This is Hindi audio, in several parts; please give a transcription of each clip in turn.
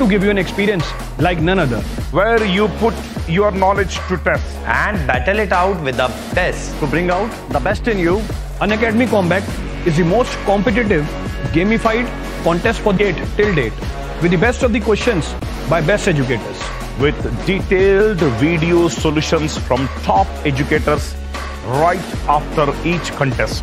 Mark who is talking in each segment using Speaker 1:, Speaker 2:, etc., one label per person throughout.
Speaker 1: to give you an experience like none other. Where you put your knowledge to test. And battle it out with the best. To bring out the best in you, Unacademy Combat is the most competitive, gamified contest for date till date with the best of the questions by best educators. With detailed video solutions from top educators right after each contest.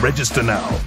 Speaker 1: Register now.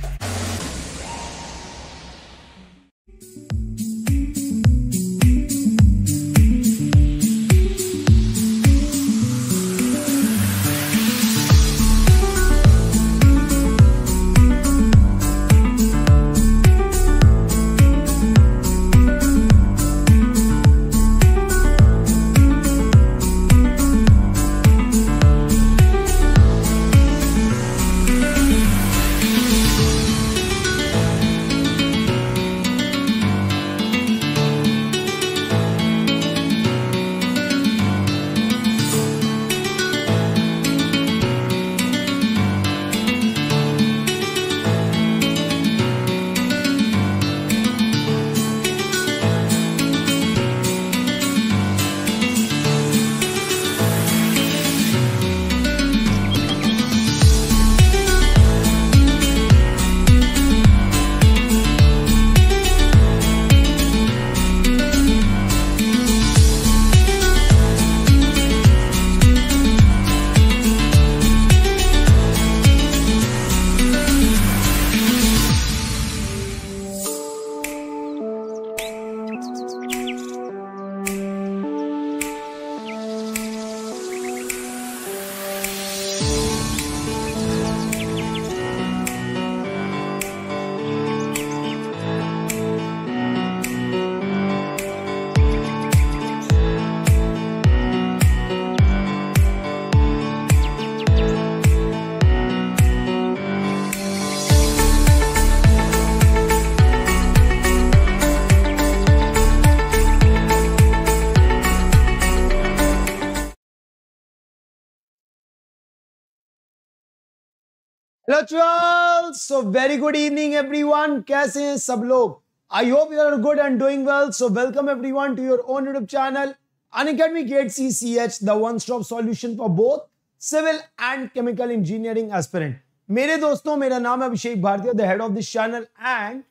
Speaker 1: Spiritual so very good evening everyone कैसे हैं सब लोग I hope you are good and doing well so welcome everyone to your own YouTube channel Unacademy GATE C C H the stop solution for both civil and chemical engineering aspirant मेरे दोस्तों मेरा नाम है Abhishek Bharatiya the head of this channel and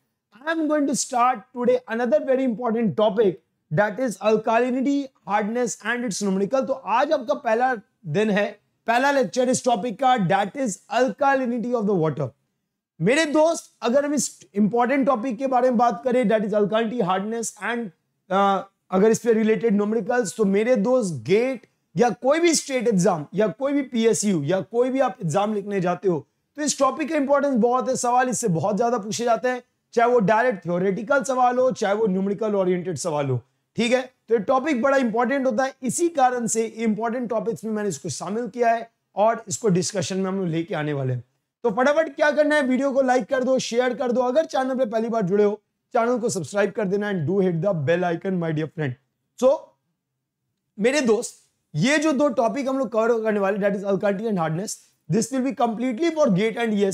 Speaker 1: I am going to start today another very important topic that is अल्कालिनिटी hardness and its numerical तो आज आपका पहला दिन है पहला लेक्चर इस टॉपिक का that is alkalinity of the water मेरे दोस्त अगर हम इस इंपॉर्टेंट टॉपिक के बारे में बात करें that is alkalinity hardness and अगर इस पे रिलेटेड नोमरिकल्स तो मेरे दोस्त गेट या कोई भी स्टेट एग्जाम या कोई भी पीएसयू या कोई भी आप एग्जाम लिखने जाते हो तो इस टॉपिक का इंपॉर्टेंस बहुत है सवाल इससे बहुत ज्यादा पूछे जाते हैं चाहे वो डायरेक्ट थियोरेटिकल सवाल हो चाहे वो न्यूमरिकल ओरिएंटेड सवाल हो ठीक है तो टॉपिक बड़ा इंपॉर्टेंट होता है इसी कारण से इंपॉर्टेंट टॉपिक्स में मैंने इसको शामिल किया है और इसको डिस्कशन में हम लेके आने वाले हैं तो फटाफट क्या करना है वीडियो को लाइक कर दो शेयर कर दो अगर चैनल पे पहली बार जुड़े हो चैनल को सब्सक्राइब कर देना and do hit the bell icon my dear friend so मेरे दोस्त ये जो दो टॉपिक हम लोग कवर करने वाले that is alkalinity and hardness this will be completely for GATE and E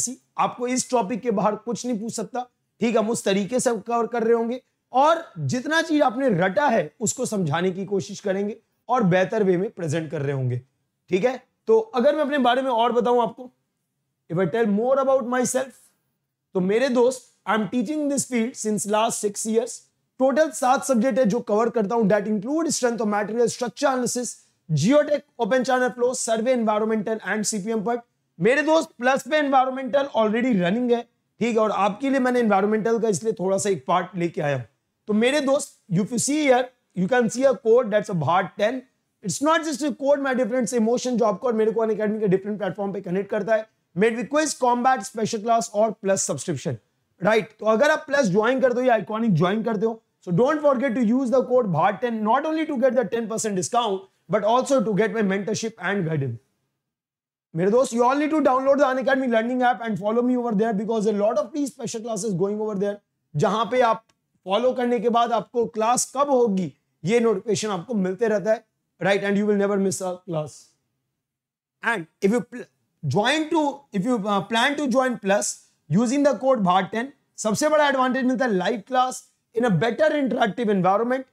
Speaker 1: आपको इस टॉपिक के बाहर कुछ नहीं पूछ सकता ठीक हम उस तरीके से कवर कर रहे होंगे और जितना चीज आपने रटा है उसको समझाने की कोशिश करेंगे और बेहतर वे में प्रेजेंट कर रहे होंगे ठीक है तो अगर मैं अपने बारे में और बताऊं आपको if I tell more about myself तो मेरे दोस्त I am teaching this field since last six years total सात सब्जेक्ट है जो कवर करता हूं that include strength of material structure analysis geotech open channel flow survey environmental and CPM पर मेरे दोस्त प्लस पे एनवायरमेंटल ऑलरेडी रनिंग है ठीक है और आपके लिए मैंने एनवायरमेंटल का इसलिए थोड़ा सा एक पार्ट लेके आया हूं तो मेरे दोस्त you you see here you can see a code that's about 10 it's not just a code my different emotion job code मेरे को अकेडमी के डिफरेंट प्लेटफॉर्म पे कनेक्ट करता है made request combat special class और प्लस सब्सक्रिप्शन राइट तो अगर आप प्लस ज्वाइन करते हो या आइकॉनिक ज्वाइन करते हो so don't forget to use the code Bhat ten not only to get the ten percent discount but also to get my mentorship and guidance मेरे दोस्त you all need to download the unlearning app and follow me over there because a lot of the special classes going over there जहां पे आप फॉलो करने के बाद आपको क्लास कब होगी ये नोटिफिकेशन आपको मिलते रहता है right and you will never miss a class and if you join to if you plan to join plus using the code Bhat ten सबसे बड़ा एडवांटेज मिलता है live class in a better interactive environment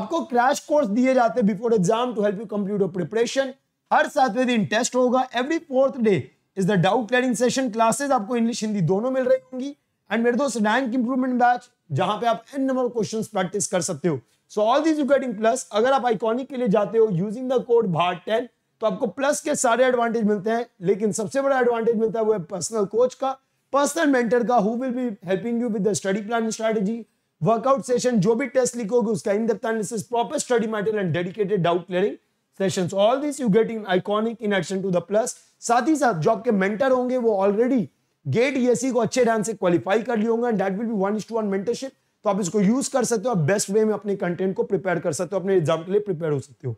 Speaker 1: आपको क्रैश कोर्स दिए जाते हैं before exam to help you complete your preparation हर सातवें दिन टेस्ट होगा every fourth day is the doubt clearing session classes आपको इंग्लिश हिंदी दोनों मिल रही होंगी एंड मेरे दोस्त रैंक इंप्रूवमेंट बैच जहां पे आप एन नंबर क्वेश्चंस प्रैक्टिस कर सकते हो so all this you getting plus अगर आप आइकॉनिक के लिए जाते हो यूजिंग द कोड भार टेन तो आपको प्लस के सारे एडवांटेज मिलते हैं लेकिन सबसे बड़ा एडवांटेज मिलता है वो है पर्सनल कोच का पर्सनल मेंटर का who will be helping you with the study plan strategy workout session जो भी टेस्ट लिखोगे उसका in depth analysis proper study material and dedicated doubt clearing sessions all this you getting Iconic in addition to the plus साथ ही साथ जो आपके मेंटर होंगे वो already GATE E e e को अच्छे ढंग से क्वालिफाई कर लिया होगा that will be one to one mentorship तो आप इसको यूज कर सकते हो आप बेस्ट वे में अपने कंटेंट को प्रिपेयर कर सकते हो अपने एग्जाम के लिए प्रिपेयर हो सकते हो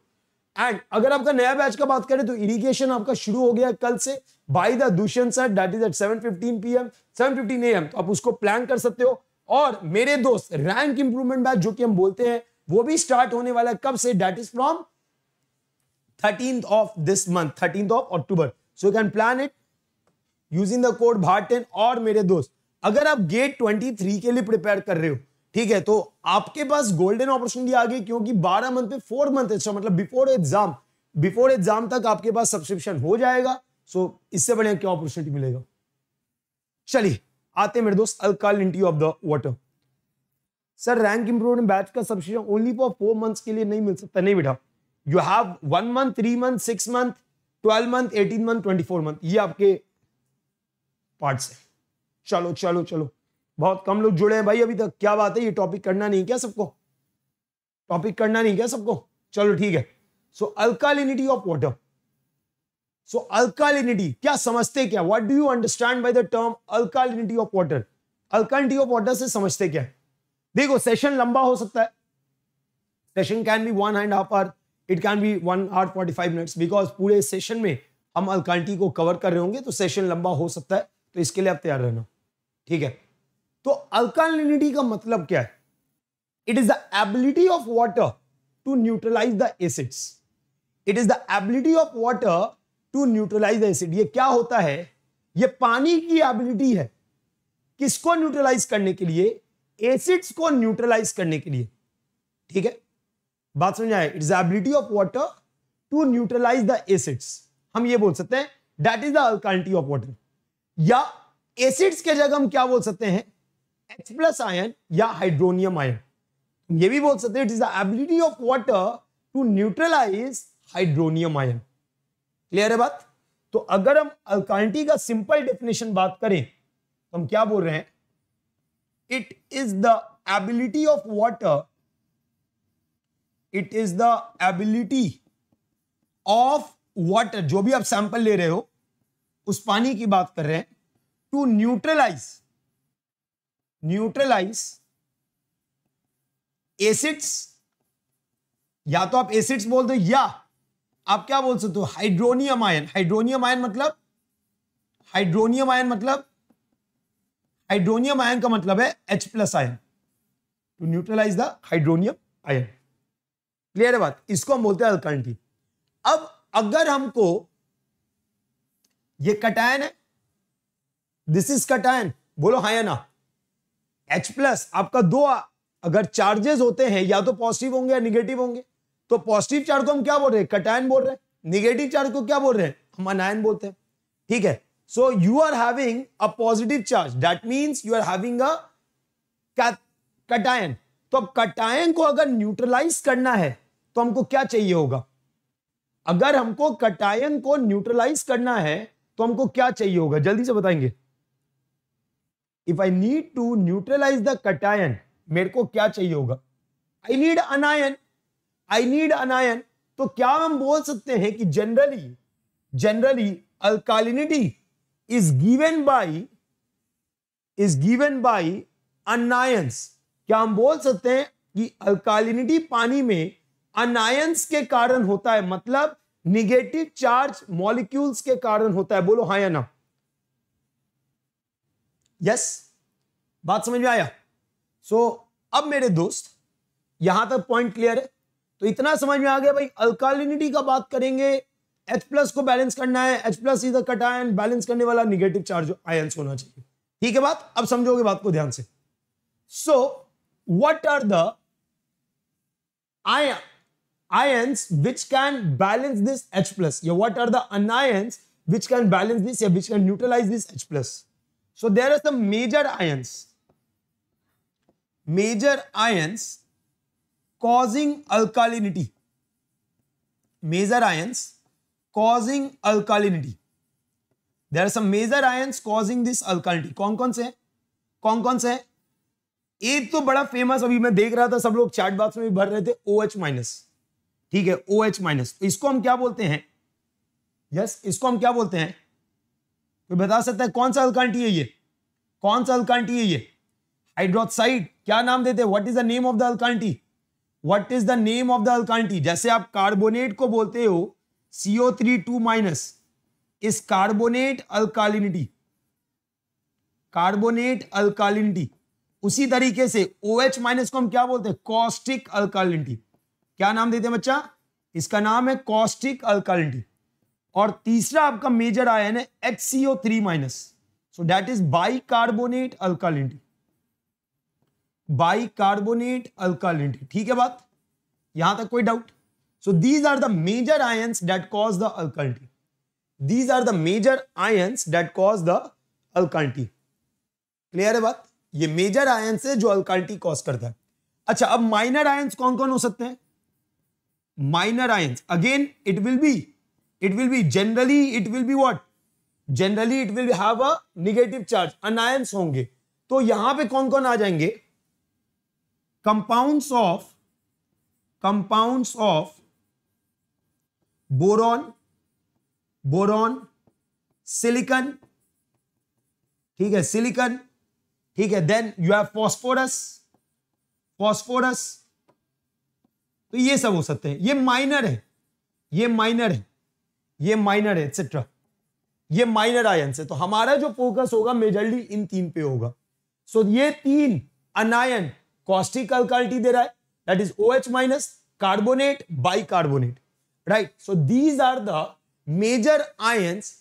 Speaker 1: एंड अगर आपका नया बैच का बात करें तो इरिगेशन आपका शुरू हो गया कल से by the Dushan sir that is at seven fifteen P M seven fifteen M तो आप उसको प्लान कर सकते हो और मेरे दोस्त रैंक इंप्रूवमेंट बैच जो कि हम बोलते हैं वो भी स्टार्ट होने वाला है कब से that is from thirteenth of this month thirteenth of October so you can plan it using the code Bhar ten और मेरे दोस्त अगर आप गेट ट्वेंटी थ्री के लिए प्रिपेयर कर रहे हो ठीक है तो आपके पास गोल्डन अपॉर्चुनिटी आ गई क्योंकि 12 मंथ पे फोर मंथ अच्छा मतलब बिफोर एग्जाम बिफोर एग्जाम तक आपके पास सब्सक्रिप्शन हो जाएगा सो इससे बढ़िया क्या अपॉर्चुनिटी मिलेगा चलिए आते मेरे दोस्त alkalinity of the water sir rank improvement batch का subscription only for four month के लिए नहीं मिल सकता नहीं बेटा you have one month three month six month twelve month eighteen month twenty four month ये आपके पार्ट से चलो चलो चलो बहुत कम लोग जुड़े हैं भाई अभी तक क्या बात है ये टॉपिक करना नहीं क्या सबको टॉपिक करना नहीं क्या सबको चलो ठीक है सो अल्कालिनिटी ऑफ वाटर सो अल्कालिनिटी क्या समझते क्या what do you understand by the term alkalinity of water alkalinity of water से समझते क्या देखो सेशन लंबा हो सकता है session can be one and half hour it can be one hour forty five minutes because पूरे सेशन में हम अल्कालिटी को कवर कर रहे होंगे तो सेशन लंबा हो सकता है तो इसके लिए आप तैयार रहना ठीक है तो अल्कालिनिटी का मतलब क्या है it is the ability of water to neutralise the acids it is the ability of water to neutralise the acid ये क्या होता है ये पानी की एबिलिटी है किसको न्यूट्रलाइज करने के लिए एसिड्स को न्यूट्रलाइज करने के लिए ठीक है बात समझ आए it is ability of water to neutralise the acids हम ये बोल सकते हैं that is the alkalinity of water या एसिड्स के जगह हम क्या बोल सकते हैं एच प्लस आयन या हाइड्रोनियम आयन ये भी बोल सकते हैं it is the ability of water to neutralise hydronium ion clear है बात तो अगर हम अल्काइनिटी का सिंपल डेफिनेशन बात करें तो हम क्या बोल रहे हैं it is the ability of water it is the ability of water जो भी आप सैंपल ले रहे हो उस पानी की बात कर रहे हैं टू न्यूट्रलाइज न्यूट्रलाइज एसिड्स या तो आप एसिड्स बोल दो या आप क्या बोल सकते हो हाइड्रोनियम आयन हाइड्रोनियम आयन मतलब हाइड्रोनियम आयन मतलब हाइड्रोनियम आयन का मतलब है H plus ion to neutralise the hydronium ion clear है बात इसको हम बोलते हैं अल्कांटी अब अगर हमको ये कटायन है दिस इज कटायन बोलो हाँ या ना H प्लस आपका दो अगर चार्जेस होते हैं या तो पॉजिटिव होंगे या निगेटिव होंगे तो पॉजिटिव चार्ज को हम क्या बोल रहे हैं कटायन बोल रहे हैं निगेटिव चार्ज को क्या बोल रहे हैं हम अनायन बोलते हैं ठीक है so you are having a positive charge that means you are having a cation तो अब कटायन को अगर न्यूट्रलाइज करना है तो हमको क्या चाहिए होगा अगर हमको कटायन को न्यूट्रलाइज करना है तो हमको क्या चाहिए होगा जल्दी से बताएंगे if I need to neutralise the cation मेरे को क्या चाहिए होगा आई नीड अनायन आई नीड अनायन तो क्या हम बोल सकते हैं कि generally generally alkalinity is given by is given by anions क्या हम बोल सकते हैं कि अल्कालिनिटी पानी में अनायंस के कारण होता है मतलब निगेटिव चार्ज मॉलिक्यूल्स के कारण होता है बोलो हाँ या ना यस बात समझ में आया सो so, अब मेरे दोस्त यहां तक पॉइंट क्लियर है तो इतना समझ में आ गया भाई अल्कालिनिटी का बात करेंगे H प्लस को बैलेंस करना है H plus is cation balance करने वाला निगेटिव चार्ज आयंस होना चाहिए ठीक है बात अब समझोगे बात को ध्यान से so what are the ion ions which can balance this H plus. Yeah, what are the anions which can balance this? Yeah, which can neutralize this H plus. So there are some major ions, major ions causing alkalinity. Major ions causing alkalinity. There are some major ions causing this alkalinity. कौन कौन से हैं? कौन कौन से हैं? एक तो बड़ा फेमस अभी मैं देख रहा था सब लोग चैट बॉक्स में भी भर रहे थे ओ OH माइनस ठीक है ओ एच माइनस इसको हम क्या बोलते हैं यस इसको हम क्या बोलते हैं तो बता सकता है कौन सा अल्कांटी है ये कौन सा अलकांटी है ये हाइड्रोक्साइड क्या नाम देते हैं what is the name of the alkalinity what is the name of the alkalinity जैसे आप कार्बोनेट को बोलते हो CO three two minus is carbonate alkalinity carbonate alkalinity उसी तरीके से ओ एच माइनस को हम क्या बोलते हैं कॉस्टिक अलकालिनिटी क्या नाम देते हैं बच्चा इसका नाम है कॉस्टिक अल्कालिटी और तीसरा आपका मेजर आयन है H C O three minus so that is bicarbonate alkalinity bicarbonate alkalinity ठीक है बात यहां तक कोई doubt so these are the major ions that cause the alkalinity these are the major ions that cause the alkalinity clear है बात ये मेजर आयंस है जो अल्कालिटी कॉज करता है अच्छा अब माइनर आयंस कौन कौन हो सकते हैं minor ions again it will be it will be generally it will be what generally it will have a negative charge anions honge to yahan pe kon kon aa jayenge compounds of compounds of boron boron silicon ठीक है सिलिकन ठीक है then you have phosphorus phosphorus तो ये सब हो सकते हैं ये माइनर है ये माइनर है ये माइनर है एक्सेट्रा ये माइनर आयन से तो हमारा जो फोकस होगा मेजरली इन तीन पे होगा सो so, ये तीन अनायन कॉस्टिक अल्कालिटी दे रहा है that is O H minus carbonate by bicarbonate right so these are the major ions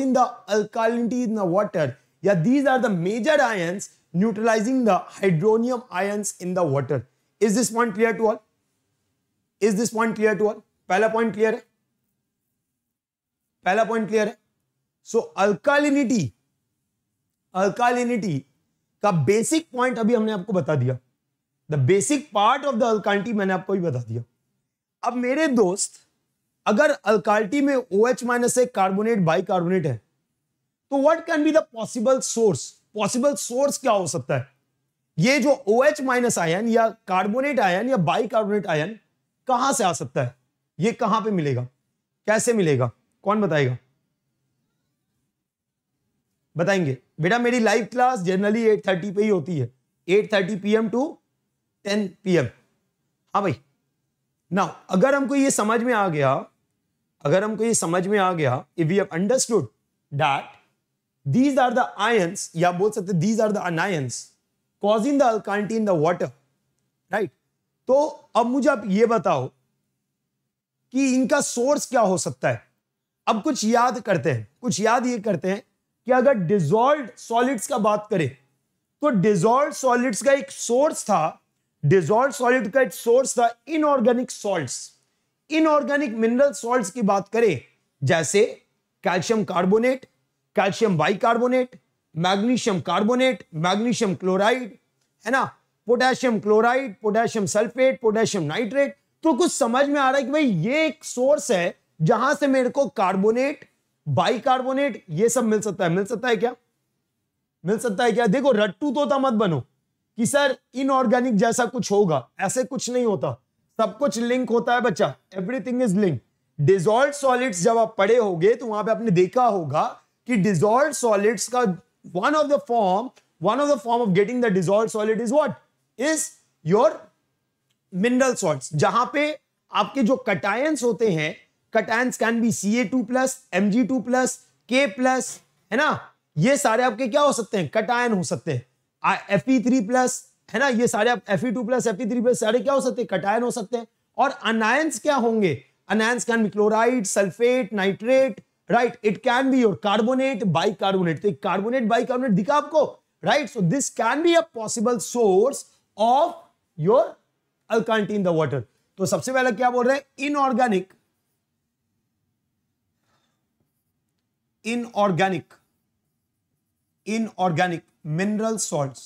Speaker 1: in the alkalinity in the water या these are the major ions neutralizing the hydronium ions in the water is this point clear to all is this point clear to all पहला पॉइंट क्लियर है पहला पॉइंट क्लियर है सो अल्कालिनिटी अल्कालिनिटी का बेसिक पॉइंट अभी हमने आपको बता दिया the basic part of the alkalinity मैंने आपको भी बता दिया अब मेरे दोस्त अगर अल्कालिटी में ओ एच माइनस एक कार्बोनेट बाई कार्बोनेट है तो what can be the possible source possible source क्या हो सकता है ये जो ओ एच माइनस आयन या कार्बोनेट आयन या बाई कार्बोनेट आयन कहां से आ सकता है ये कहां पे मिलेगा कैसे मिलेगा कौन बताएगा बताएंगे बेटा मेरी लाइव क्लास जनरली 8:30 पे ही होती है 8:30 thirty P M to ten P M हाँ भाई ना अगर हमको ये समझ में आ गया अगर हमको ये समझ में आ गया if you understood that these are the ions या बोल सकते these are the anions causing the alkalinity in the water right तो अब मुझे आप ये बताओ कि इनका सोर्स क्या हो सकता है अब कुछ याद करते हैं कुछ याद ये करते हैं कि अगर डिजॉल्व सॉलिड्स का बात करें तो डिजॉल्व सॉलिड्स का एक सोर्स था डिजॉल्व सॉलिड का एक सोर्स था inorganic salts inorganic mineral salts की बात करें जैसे calcium carbonate calcium bicarbonate magnesium carbonate magnesium chloride है ना potassium chloride potassium sulphate potassium nitrate तो कुछ समझ में आ रहा है कि भाई ये एक सोर्स है जहां से मेरे को कार्बोनेट बाइकार्बोनेट ये सब मिल सकता है मिल सकता है क्या मिल सकता है क्या देखो रट्टू तो मत बनो कि सर इनऑर्गेनिक जैसा कुछ होगा ऐसे कुछ नहीं होता सब कुछ लिंक होता है बच्चा everything is link dissolve solids जब आप पढ़े होगे तो वहां पे आपने देखा होगा कि डिजोल्व सॉलिड्स का one of the form one of the form of getting the dissolve solid is what is your mineral salt जहां पे आपके जो कटायंस होते हैं cations can be C A two plus M G two plus K plus है ना ये सारे आपके क्या हो सकते हैं कटायन हो सकते हैं एफ ई थ्री प्लस है ना ये सारे आप F E two plus F E three plus सारे क्या हो सकते हैं कटायन हो सकते हैं और अनायंस क्या होंगे anions can be chloride sulphate nitrate right it can be your carbonate carbonate तो कार्बोनेट बाई कार्बोनेट दिखा आपको right so this can be a possible source of your alkalinity in the water तो सबसे पहले क्या बोल रहे हैं inorganic inorganic inorganic mineral salts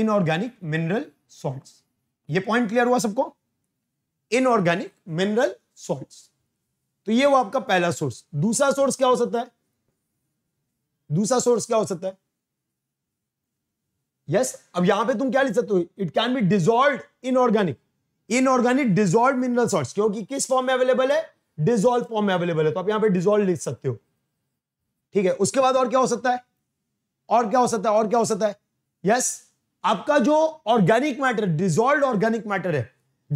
Speaker 1: inorganic mineral salts ये पॉइंट क्लियर हुआ सबको इनऑर्गेनिक मिनरल सॉल्ट्स तो ये हुआ आपका पहला सोर्स दूसरा सोर्स क्या हो सकता है दूसरा सोर्स क्या हो सकता है यस अब यहां पे तुम क्या लिख सकते हो it can be dissolve inorganic inorganic dissolve mineral salt क्योंकि किस फॉर्म में अवेलेबल है डिजोल्व फॉर्म में अवेलेबल है तो आप यहां पे डिजोल्व लिख सकते हो ठीक है उसके बाद और क्या हो सकता है और क्या हो सकता है और क्या हो सकता है यस yes, आपका जो organic matter dissolve organic matter है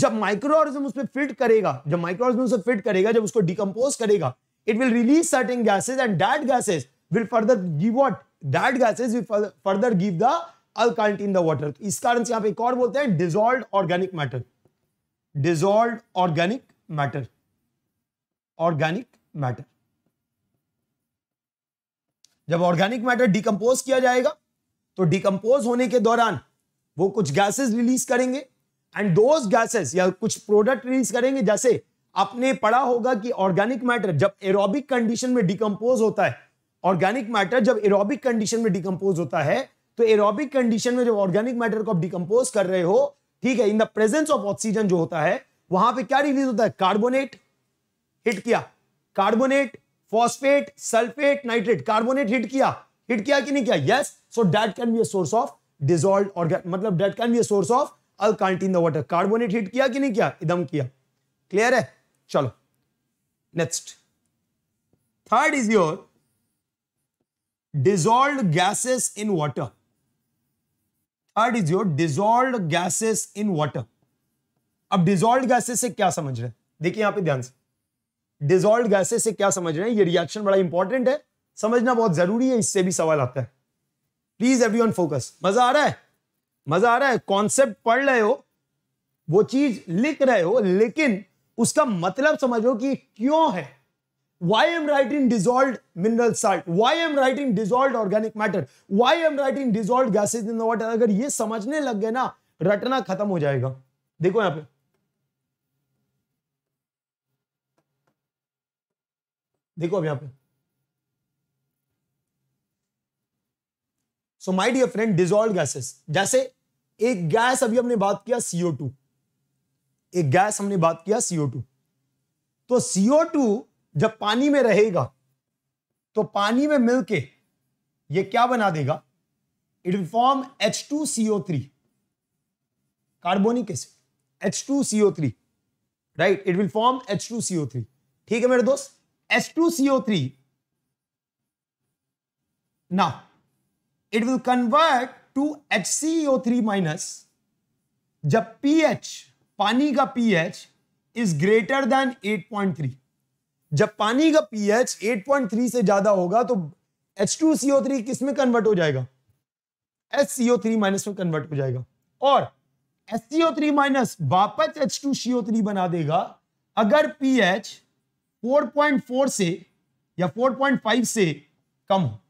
Speaker 1: जब माइक्रो ऑर्गेनिज्म उसमें फिट करेगा जब माइक्रो ऑर्गेनिज्म उसमें फिट करेगा जब उसको डिकम्पोज करेगा it will release certain gases and that gases will further give what that gases will further give the alkalinity in the water इस कारण से आप एक और बोलते हैं dissolve organic matter dissolve organic matter organic matter जब ऑर्गेनिक मैटर डिकम्पोज किया जाएगा तो डिकम्पोज होने के दौरान वो कुछ गैसेस रिलीज करेंगे एंड दोज गैसेस या कुछ प्रोडक्ट रिलीज करेंगे जैसे आपने पढ़ा होगा कि ऑर्गेनिक मैटर जब एरोबिक कंडीशन में डिकम्पोज होता है ऑर्गेनिक मैटर जब एरोबिक कंडीशन में डिकम्पोज होता है तो एरोबिक कंडीशन में जब ऑर्गेनिक मैटर को आप डिकम्पोज कर रहे हो ठीक है in the presence of oxygen जो होता है वहां पे क्या रिलीज होता है कार्बोनेट हिट किया carbonate phosphate sulphate nitrate carbonate hit किया हिट किया कि नहीं किया yes so that can be a source of dissolve organic मतलब that can be a source of alkalinity in the water carbonate hit किया कि नहीं किया एकदम किया क्लियर है चलो next third is your dissolve gases in water third is your dissolve gases in water अब डिजोल्व गैसेस से क्या समझ रहे हैं देखिए यहां पे ध्यान से डिजोल्व गैसेस से क्या समझ रहे हैं ये रिएक्शन बड़ा इंपॉर्टेंट है समझना बहुत जरूरी है इससे भी सवाल आता है प्लीज एवरीवन फोकस मजा आ रहा है मजा आ रहा है कॉन्सेप्ट पढ़ रहे हो वो चीज लिख रहे हो लेकिन उसका मतलब समझो कि क्यों है why i'm writing dissolved mineral salt why i'm writing dissolved organic matter why i'm writing dissolved gases in the water agar ye samajhne lag gaye na रटना खत्म हो जाएगा देखो यहां पे देखो अब यहां पे so my dear friend dissolved gases जैसे एक गैस अभी हमने बात किया co2 टू एक गैस हमने बात किया सीओ टू तो सीओ जब पानी में रहेगा तो पानी में मिलके ये क्या बना देगा it will form H two C O three carbonic H two CO three right it will form H two C O three ठीक है मेरे दोस्त एच टू सीओ थ्री ना it will convert to H C O three minus जब एच पानी का is greater than eight point three जब पानी का पीएच 8.3 से ज्यादा होगा तो एच H2CO3 किस में कन्वर्ट हो जाएगा एस थ्री माइनस में कन्वर्ट हो जाएगा और थ्री माइनस वापस थ्री बना देगा अगर पीएच 4.4 से या 4.5 से कम हो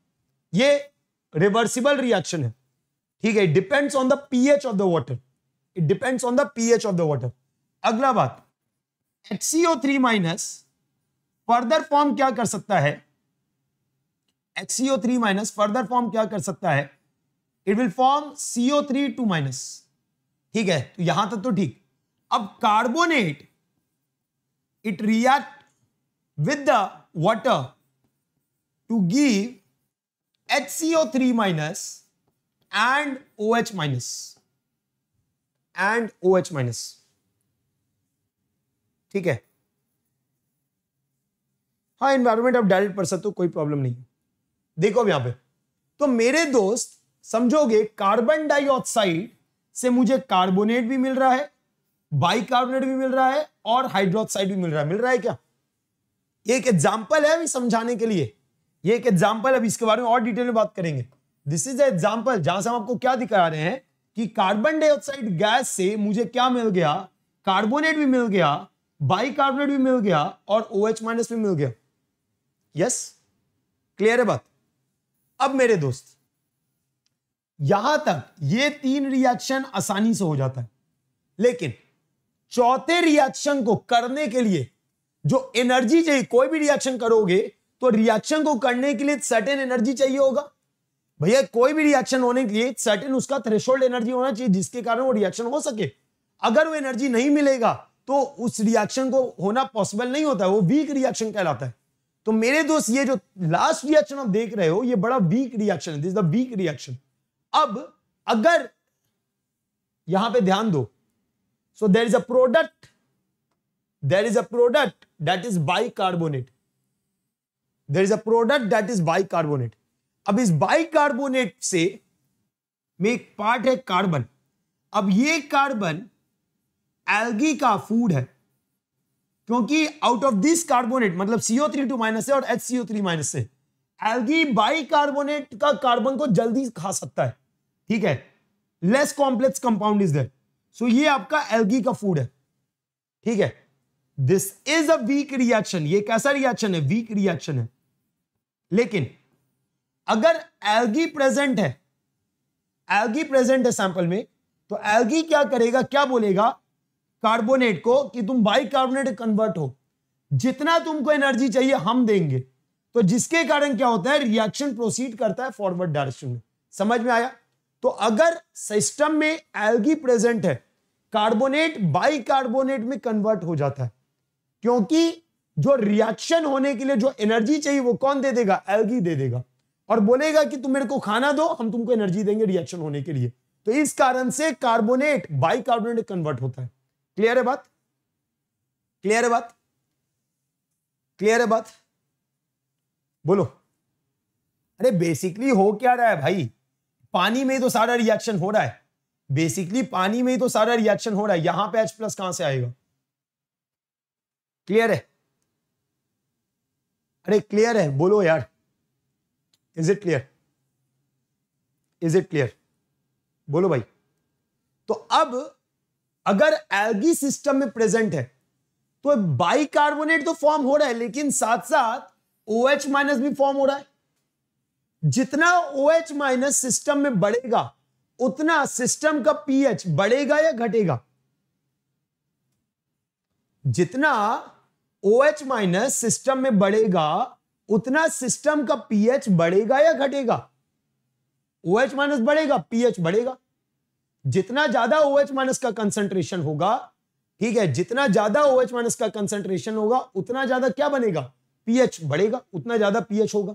Speaker 1: यह रिवर्सिबल रिएक्शन है ठीक है depends on the pH of the water it depends on the pH of the water अगला बात H three minus further form क्या कर सकता है HCO three minus further form क्या कर सकता है it will form CO three two minus ठीक है तो यहां तक तो ठीक अब carbonate it react with the to give H CO three minus and O H minus and O H minus ठीक है हाँ इन्वायरमेंट आप डायरेक्ट पढ़ सकते हो कोई प्रॉब्लम नहीं है देखो अब यहाँ पे तो मेरे दोस्त समझोगे कार्बन डाइऑक्साइड से मुझे कार्बोनेट भी मिल रहा है बाइकार्बोनेट भी मिल रहा है और हाइड्रोक्साइड भी मिल रहा है मिल रहा है क्या ये एक एग्जाम्पल है अभी समझाने के लिए ये एक एग्जाम्पल अब इसके बारे में और डिटेल में बात करेंगे दिस इज एग्जाम्पल जहां से हम आपको क्या दिखा रहे हैं कि कार्बन डाइऑक्साइड गैस से मुझे क्या मिल गया कार्बोनेट भी मिल गया बाइकार्बोनेट भी मिल गया और ओ OH- एच भी मिल गया यस क्लियर है बात अब मेरे दोस्त यहां तक ये तीन रिएक्शन आसानी से हो जाता है लेकिन चौथे रिएक्शन को करने के लिए जो एनर्जी चाहिए कोई भी रिएक्शन करोगे तो रिएक्शन को करने के लिए सर्टेन एनर्जी चाहिए होगा भैया कोई भी रिएक्शन होने के लिए सर्टेन उसका थ्रेशोल्ड एनर्जी होना चाहिए जिसके कारण वो रिएक्शन हो सके अगर वो एनर्जी नहीं मिलेगा तो उस रिएक्शन को होना पॉसिबल नहीं होता है वो वीक रिएक्शन कहलाता है तो मेरे दोस्त ये जो लास्ट रिएक्शन आप देख रहे हो ये बड़ा वीक रिएक्शन है दिस द वीक रिएक्शन अब अगर यहां पे ध्यान दो so there is a product there is a product that is bicarbonate there is a product that is bicarbonate अब इस बाई कार्बोनेट से में एक पार्ट है कार्बन अब ये कार्बन एल्गी का फूड है क्योंकि आउट ऑफ दिस कार्बोनेट मतलब सीओ थ्री टू माइनस है और एच सीओ थ्री माइनस है एल्गी बाई कार्बोनेट का कार्बन को जल्दी खा सकता है ठीक है less complex compound is there so ये आपका एल्गी का फूड है ठीक है this is a weak reaction ये कैसा रिएक्शन है वीक रिएक्शन है लेकिन अगर एल्गी प्रेजेंट है एल्गी प्रेजेंट है सैंपल में तो एल्गी क्या करेगा क्या बोलेगा कार्बोनेट को कि तुम बाई कार्बोनेट कन्वर्ट हो जितना तुमको एनर्जी चाहिए हम देंगे तो जिसके कारण क्या होता है रिएक्शन प्रोसीड करता है फॉरवर्ड डायरेक्शन में समझ में आया तो अगर सिस्टम में एल्गी प्रेजेंट है कार्बोनेट बाई कार्बोनेट में कन्वर्ट हो जाता है क्योंकि जो रिएक्शन होने के लिए जो एनर्जी चाहिए वो कौन दे देगा एल्गी दे देगा और बोलेगा कि तुम मेरे को खाना दो हम तुमको एनर्जी देंगे रिएक्शन होने के लिए तो इस कारण से कार्बोनेट बाई कार्बोनेट कन्वर्ट होता है क्लियर है बात क्लियर है बात क्लियर है बात बोलो अरे बेसिकली हो क्या रहा है भाई पानी में ही तो सारा रिएक्शन हो रहा है बेसिकली पानी में ही तो सारा रिएक्शन हो रहा है यहां पे H प्लस कहां से आएगा क्लियर है अरे क्लियर है बोलो यार is it clear is it clear बोलो भाई तो अब अगर एल्गी सिस्टम में प्रेजेंट है तो बाइकार्बोनेट तो फॉर्म हो रहा है लेकिन साथ साथ ओ एच माइनस भी फॉर्म हो रहा है जितना ओ एच माइनस सिस्टम में बढ़ेगा उतना सिस्टम का पीएच बढ़ेगा या घटेगा जितना ओ एच माइनस सिस्टम में बढ़ेगा उतना सिस्टम का पीएच बढ़ेगा या घटेगा ओ एच माइनस बढ़ेगा पीएच बढ़ेगा जितना ज्यादा एच माइनस का कंसंट्रेशन होगा ठीक है जितना ज्यादा ओ एच माइनस का कंसंट्रेशन होगा उतना ज्यादा क्या बनेगा पीएच बढ़ेगा उतना ज्यादा पीएच होगा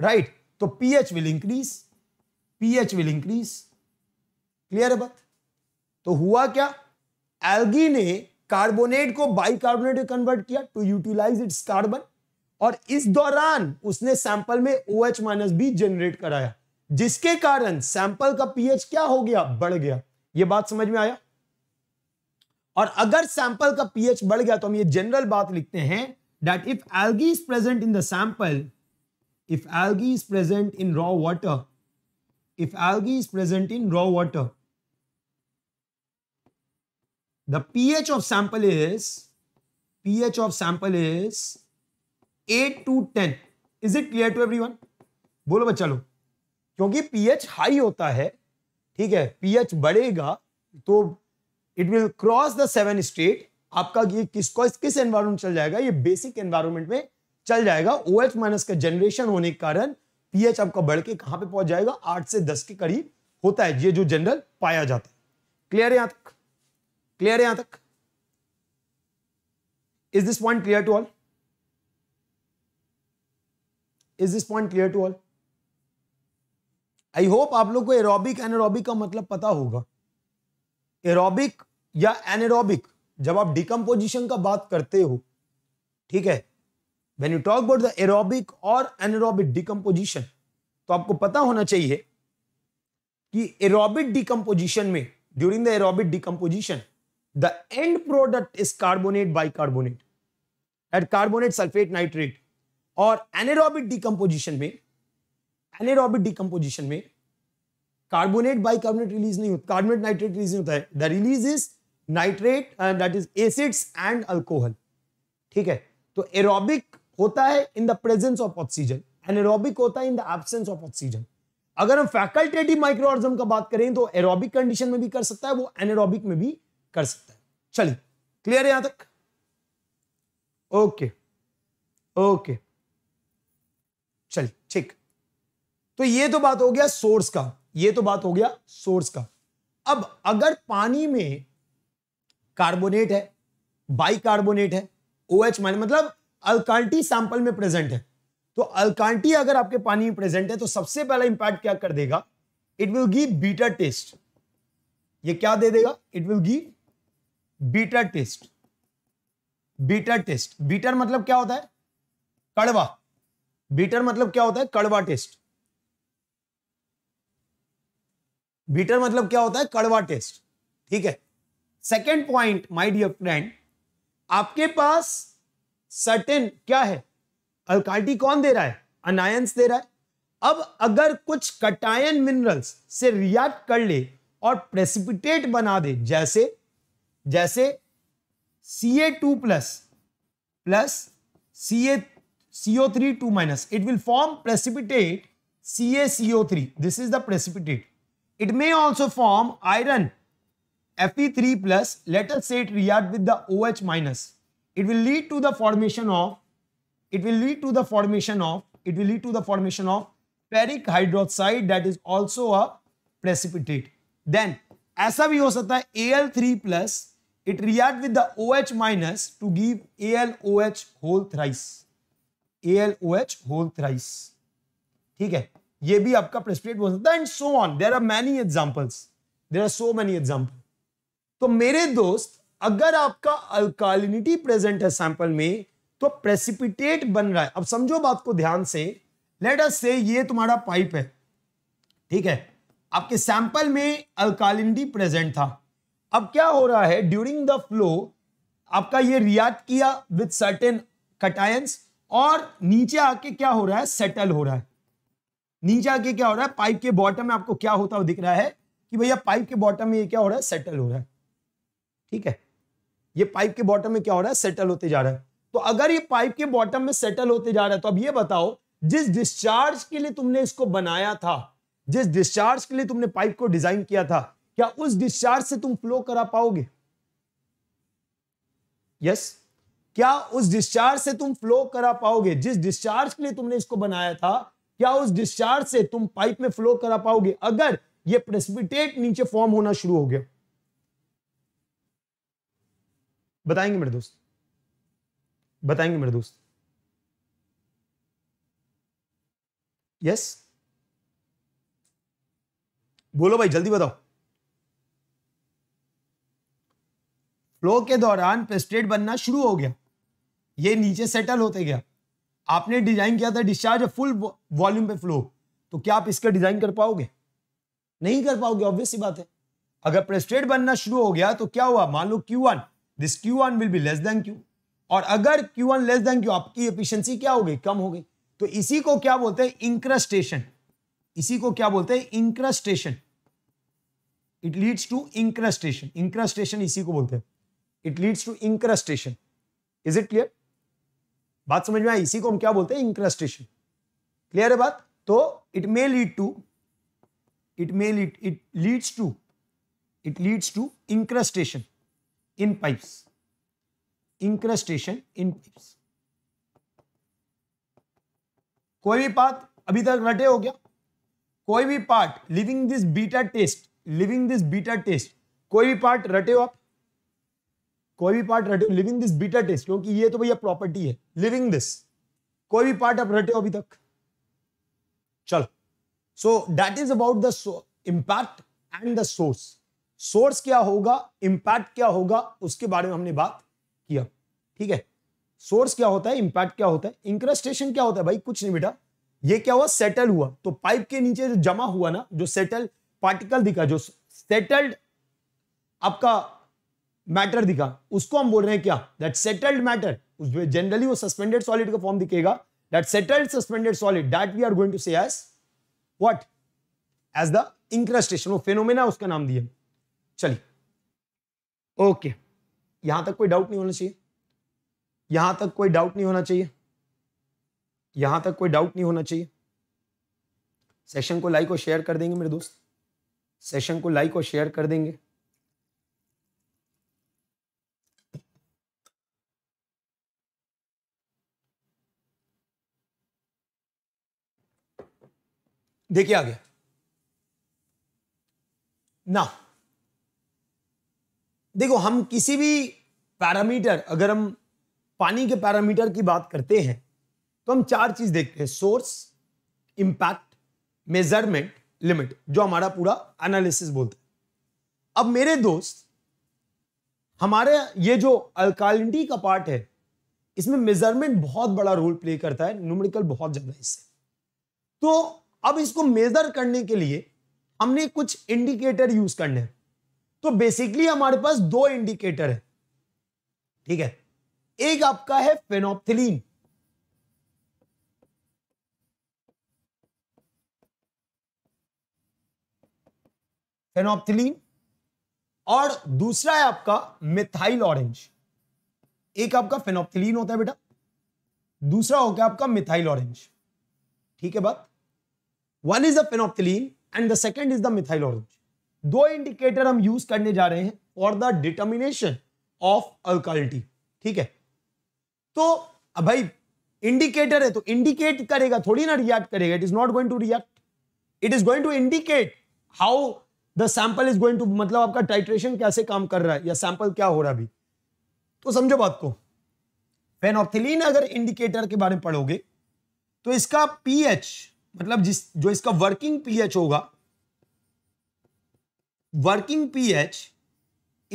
Speaker 1: राइट तो pH will increase pH will increase clear है बात तो हुआ क्या एल्गी ने कार्बोनेट को बाइकार्बोनेट में कन्वर्ट किया टू यूटिलाइज इट्स कार्बन और इस दौरान उसने सैंपल में ओ एच माइनस बी जनरेट कराया जिसके कारण सैंपल का पीएच क्या हो गया बढ़ गया यह बात समझ में आया और अगर सैंपल का पीएच बढ़ गया तो हम ये जनरल बात लिखते हैं that if algae is present in the sample if algae is present in raw water if algae is present in raw water the pH of sample is pH of sample is eight to ten is it clear to everyone बोलो बच्चा लोग क्योंकि पीएच हाई होता है ठीक है पीएच बढ़ेगा तो it will cross the seven state आपका ये किसको किस एनवायरमेंट चल जाएगा ये बेसिक एनवायरमेंट में चल जाएगा ओ एच माइनस का जनरेशन होने के कारण पीएच आपका बढ़ के कहां पे पहुंच जाएगा आठ से दस के करीब होता है ये जो जनरल पाया जाता है क्लियर यहां तक क्लियर है यहां तक is this point clear to all is this point clear to all I hope आप लोग को एरोबिक एनरोबिक का मतलब पता होगा एरोबिक या एनरोबिक जब आप डिकम्पोजिशन का बात करते हो ठीक है when you talk about the aerobic और एनरोबिक डिकम्पोजिशन तो आपको पता होना चाहिए कि एरोबिक डिकम्पोजिशन में during the aerobic decomposition the end product is carbonate by bicarbonate at carbonate sulphate nitrate और एनरोबिक डिकम्पोजिशन में एनेरोबिक डिकम्पोजिशन में कार्बोनेट बाइकार्बोनेट रिलीज नहीं होता कार्बोनेट नाइट्रेट रिलीज नहीं होता है the release is nitrate that is acids and alcohol ठीक है तो एरोबिक होता है in the presence of oxygen anaerobic होता है in the absence of oxygen अगर हम फैकल्टेटिव माइक्रोऑर्गेनिज्म का बात करें तो एरोबिक कंडीशन में भी कर सकता है वो एनेरोबिक में भी कर सकता है चलिए क्लियर है यहां तक ओके ओके चलिए ठीक तो ये तो बात हो गया सोर्स का ये तो बात हो गया सोर्स का अब अगर पानी में कार्बोनेट है बाइकार्बोनेट है ओ एच मतलब अल्कांटी सैंपल में प्रेजेंट है तो अल्कांटी अगर आपके पानी में प्रेजेंट है तो सबसे पहला इंपैक्ट क्या कर देगा it will give bitter taste ये क्या दे देगा it will give bitter taste bitter taste bitter मतलब क्या होता है कड़वा बीटर मतलब क्या होता है कड़वा टेस्ट बीटर मतलब क्या होता है कड़वा टेस्ट ठीक है second point my dear friend आपके पास सर्टेन क्या है अल्काल्टी कौन दे रहा है अनायंस दे रहा है अब अगर कुछ कटायन मिनरल्स से रिएक्ट कर ले और प्रेसिपिटेट बना दे जैसे जैसे two plus plus CO three two minus it will form precipitate C A CO three this is the precipitate It may also form iron Fe3 plus, let us say it react with the OH minus. It will lead to the formation of, it will lead to the formation of, it will lead to the formation of ferric hydroxide that is also a precipitate. Then ऐसा भी हो सकता है Al3 plus, it react with the OH minus to give AlOH whole thrice. AlOH whole thrice. ठीक है ये भी आपका प्रेस्टेट हो सकता है and so on there are many examples there are so many example तो मेरे दोस्त अगर आपका अल्कालिनिटी प्रेजेंट है सैंपल में तो प्रेसिपिटेट बन रहा है अब समझो बात को ध्यान से लेट अस से ये तुम्हारा पाइप है ठीक है आपके सैंपल में अल्कालिनिटी प्रेजेंट था अब क्या हो रहा है ड्यूरिंग द फ्लो आपका ये रिएक्ट किया विथ सर्टेन कटायंस और नीचे आके क्या हो रहा है सेटल हो रहा है नीचे आके क्या हो रहा है पाइप के बॉटम में आपको क्या होता हुआ दिख रहा है कि भैया पाइप के बॉटम में ये क्या हो रहा है सेटल हो रहा है ठीक है ये पाइप के बॉटम में क्या हो रहा है सेटल होते जा रहा है तो अगर ये पाइप के बॉटम में सेटल होते जा रहा है तो अब ये बताओ जिस डिस्चार्ज के लिए तुमने इसको बनाया था जिस डिस्चार्ज के लिए तुमने पाइप को डिजाइन किया था क्या उस डिस्चार्ज से तुम फ्लो करा पाओगे यस क्या उस डिस्चार्ज से तुम फ्लो करा पाओगे जिस डिस्चार्ज के लिए तुमने इसको बनाया था क्या उस डिस्चार्ज से तुम पाइप में फ्लो करा पाओगे अगर ये प्रेसिपिटेट नीचे फॉर्म होना शुरू हो गया बताएंगे मेरे दोस्त बताएंगे मेरे दोस्त यस बोलो भाई जल्दी बताओ फ्लो के दौरान प्रेस्टेट बनना शुरू हो गया ये नीचे सेटल होते गया आपने डिजाइन किया था डिस्चार्ज फुल वॉल्यूम पे फ्लो तो क्या आप इसका डिजाइन कर पाओगे नहीं कर पाओगे ऑब्वियस सी बात है अगर प्रेस्टेड बनना शुरू हो गया तो क्या हुआ मान लो Q one this Q one will be less than Q और अगर Q one less than Q आपकी एफिशिएंसी क्या हो गई कम हो गई तो इसी को क्या बोलते हैं इंक्रस्टेशन इसी को क्या बोलते हैं incrustation it leads to incrustation incrustation इसी को बोलते हैं it leads to incrustation is it clear बात समझ में आई इसी को हम क्या बोलते हैं इंक्रस्टेशन क्लियर है बात तो it may lead to it may lead it leads to it leads to incrustation in pipes incrustation in pipes कोई भी पार्ट अभी तक रटे हो गया कोई भी part leaving this bitter taste leaving this bitter taste कोई भी पार्ट रटे हो आप कोई भी पार्ट रटे हो लिविंग दिस बीटा टेस्ट क्योंकि ये तो भैया प्रॉपर्टी है लिविंग दिस कोई भी पार्ट आप रटे हो अभी तक चलो so that is about the impact and the source source क्या होगा इंपैक्ट क्या होगा उसके बारे में हमने बात किया ठीक है सोर्स क्या होता है इम्पैक्ट क्या होता है इंक्रस्टेशन क्या होता है भाई कुछ नहीं बेटा ये क्या हुआ सेटल हुआ तो पाइप के नीचे जो जमा हुआ ना जो सेटल पार्टिकल दिखा जो सेटल्ड आपका मैटर दिखा उसको हम बोल रहे हैं क्या दैट सेटल्ड मैटर उसमें जनरली वो सस्पेंडेड सॉलिड का फॉर्म दिखेगा that settled suspended solid that we are going to say as what as the incrustation वो फेनोमेना उसका नाम दिया चलिए ओके okay. यहां तक कोई डाउट नहीं होना चाहिए यहां तक कोई डाउट नहीं होना चाहिए यहां तक कोई डाउट नहीं होना चाहिए सेशन को लाइक और शेयर कर देंगे मेरे दोस्त सेशन को लाइक और शेयर कर देंगे देखिए आगे ना देखो हम किसी भी पैरामीटर अगर हम पानी के पैरामीटर की बात करते हैं तो हम चार चीज देखते हैं सोर्स इंपैक्ट मेजरमेंट लिमिट जो हमारा पूरा एनालिसिस बोलते हैं अब मेरे दोस्त हमारे ये जो अल्कालिटी का पार्ट है इसमें मेजरमेंट बहुत बड़ा रोल प्ले करता है न्यूमेरिकल बहुत ज्यादा इससे तो अब इसको मेजर करने के लिए हमने कुछ इंडिकेटर यूज करने हैं तो बेसिकली हमारे पास दो इंडिकेटर है ठीक है एक आपका है फेनोप्थिलीन फेनोप्थिलीन और दूसरा है आपका मिथाइल ऑरेंज एक आपका फेनोप्थिलीन होता है बेटा दूसरा हो गया आपका मिथाइल ऑरेंज ठीक है बात one is the phenolphthalein and the second is the methyl orange दो इंडिकेटर हम यूज करने जा रहे हैं for the determination of alkalinity ठीक है तो भाई इंडिकेटर है तो इंडिकेट करेगा थोड़ी ना रिएक्ट करेगा it is not going to react it is going to indicate how the sample is going to मतलब आपका टाइट्रेशन कैसे काम कर रहा है या सैंपल क्या हो रहा है अभी तो समझो बात को फेनोप्थिलीन अगर इंडिकेटर के बारे में पढ़ोगे तो इसका पीएच मतलब जिस जो इसका वर्किंग पीएच होगा working pH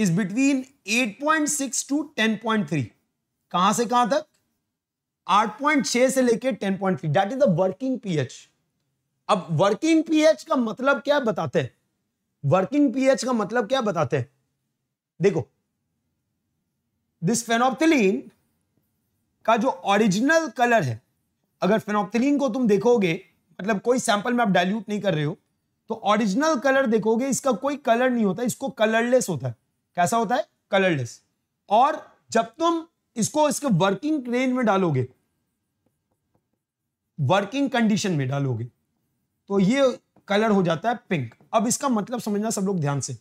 Speaker 1: is between 8.6 to 10.3 कहां से कहां तक 8.6 से लेके 10.3 that is the working pH अब वर्किंग पीएच का मतलब क्या बताते हैं वर्किंग पीएच का मतलब क्या बताते हैं देखो दिस फेनोप्थिलीन का जो ओरिजिनल कलर है अगर फेनोप्थिलीन को तुम देखोगे मतलब कोई सैंपल में आप डाइल्यूट नहीं कर रहे हो तो ओरिजिनल कलर देखोगे इसका कोई कलर नहीं होता इसको कलरलेस होता है कैसा होता है कलरलेस और जब तुम इसको इसके वर्किंग रेंज में डालोगे वर्किंग कंडीशन में डालोगे तो ये कलर हो जाता है पिंक अब इसका मतलब समझना सब लोग ध्यान से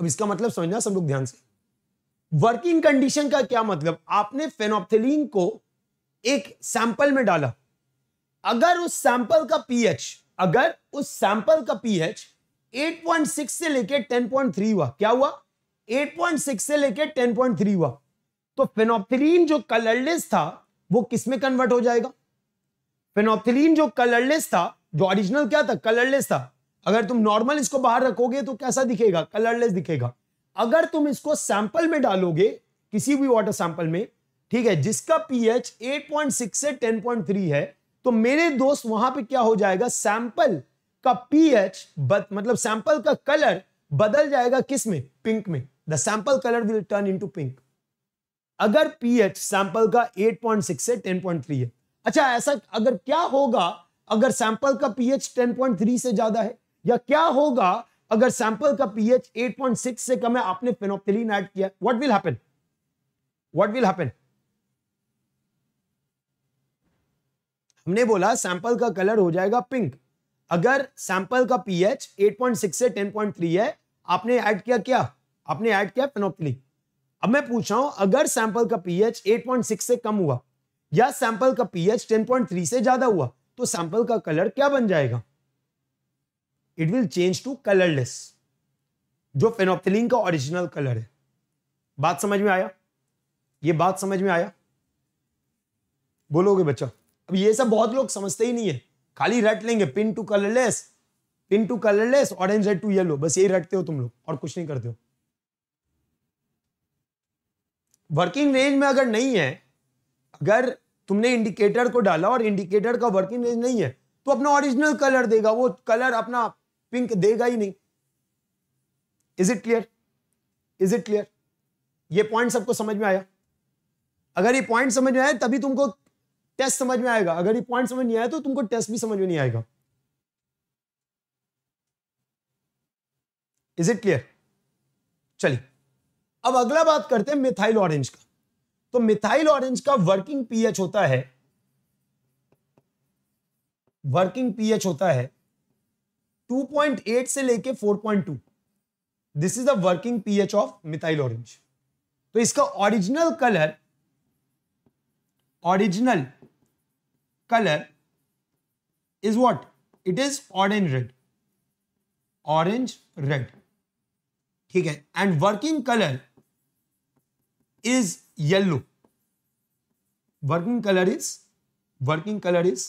Speaker 1: अब इसका मतलब समझना सब लोग ध्यान से वर्किंग कंडीशन का क्या मतलब आपने फेनोप्थेलिन को एक सैंपल में डाला अगर उस सैंपल का पीएच अगर उस सैंपल का पीएच 8.6 से लेके 10.3 हुआ क्या हुआ 8.6 से लेके 10.3 हुआ तो फेनोप्थिलीन जो कलरलेस था वो किसमें कन्वर्ट हो जाएगा फेनोप्थिलीन जो कलरलेस था जो ओरिजिनल क्या था कलरलेस था अगर तुम नॉर्मल इसको बाहर रखोगे तो कैसा दिखेगा कलरलेस दिखेगा अगर तुम इसको सैंपल में डालोगे किसी भी वाटर सैंपल में ठीक है जिसका पीएच 8.6 से 10.3 है तो मेरे दोस्त वहां पे क्या हो जाएगा सैंपल का पीएच मतलब सैंपल का कलर बदल जाएगा किस में पिंक में the sample colour will turn into pink अगर पीएच सैंपल का 8.6 से 10.3 है अच्छा ऐसा अगर क्या होगा अगर सैंपल का पीएच 10.3 से ज्यादा है या क्या होगा अगर सैंपल का पीएच 8.6 से कम है आपने फेनोप्थिलीन ऐड किया what will happen what will happen हमने बोला सैंपल का कलर हो जाएगा पिंक अगर सैंपल का पीएच 8.6 से 10.3 है आपने ऐड किया क्या आपने ऐड किया फेनोपलिन अब मैं पूछ रहा हूं अगर सैंपल का पीएच 8.6 से कम हुआ या सैंपल का पीएच 10.3 से ज्यादा हुआ तो सैंपल का कलर क्या बन जाएगा it will change to colourless जो फेनोप्थिलीन का ओरिजिनल कलर है बात समझ में आया ये बात समझ में आया बोलोगे बच्चा अब ये सब बहुत लोग समझते ही नहीं है खाली रट लेंगे pink to colourless pink to colourless orange red to yellow बस यही रटते हो तुम लोग और कुछ नहीं करते हो वर्किंग रेंज में अगर नहीं है अगर तुमने इंडिकेटर को डाला और इंडिकेटर का वर्किंग रेंज नहीं है तो अपना ओरिजिनल कलर देगा वो कलर अपना पिंक देगा ही नहीं is it clear is it clear ये पॉइंट सबको समझ में आया अगर ये पॉइंट समझ में आया तभी तुमको टेस्ट समझ में आएगा अगर ये पॉइंट समझ नहीं आया तो तुमको टेस्ट भी समझ में नहीं आएगा इज इट क्लियर चलिए अब अगला बात करते हैं मिथाइल ऑरेंज का तो मिथाइल ऑरेंज का वर्किंग पीएच होता है वर्किंग पीएच होता है 2.8 से लेके 4.2 this is the working pH of methyl orange तो इसका original colour original color is what? It is orange red. Orange red. ठीक है and working color is yellow working color is working color is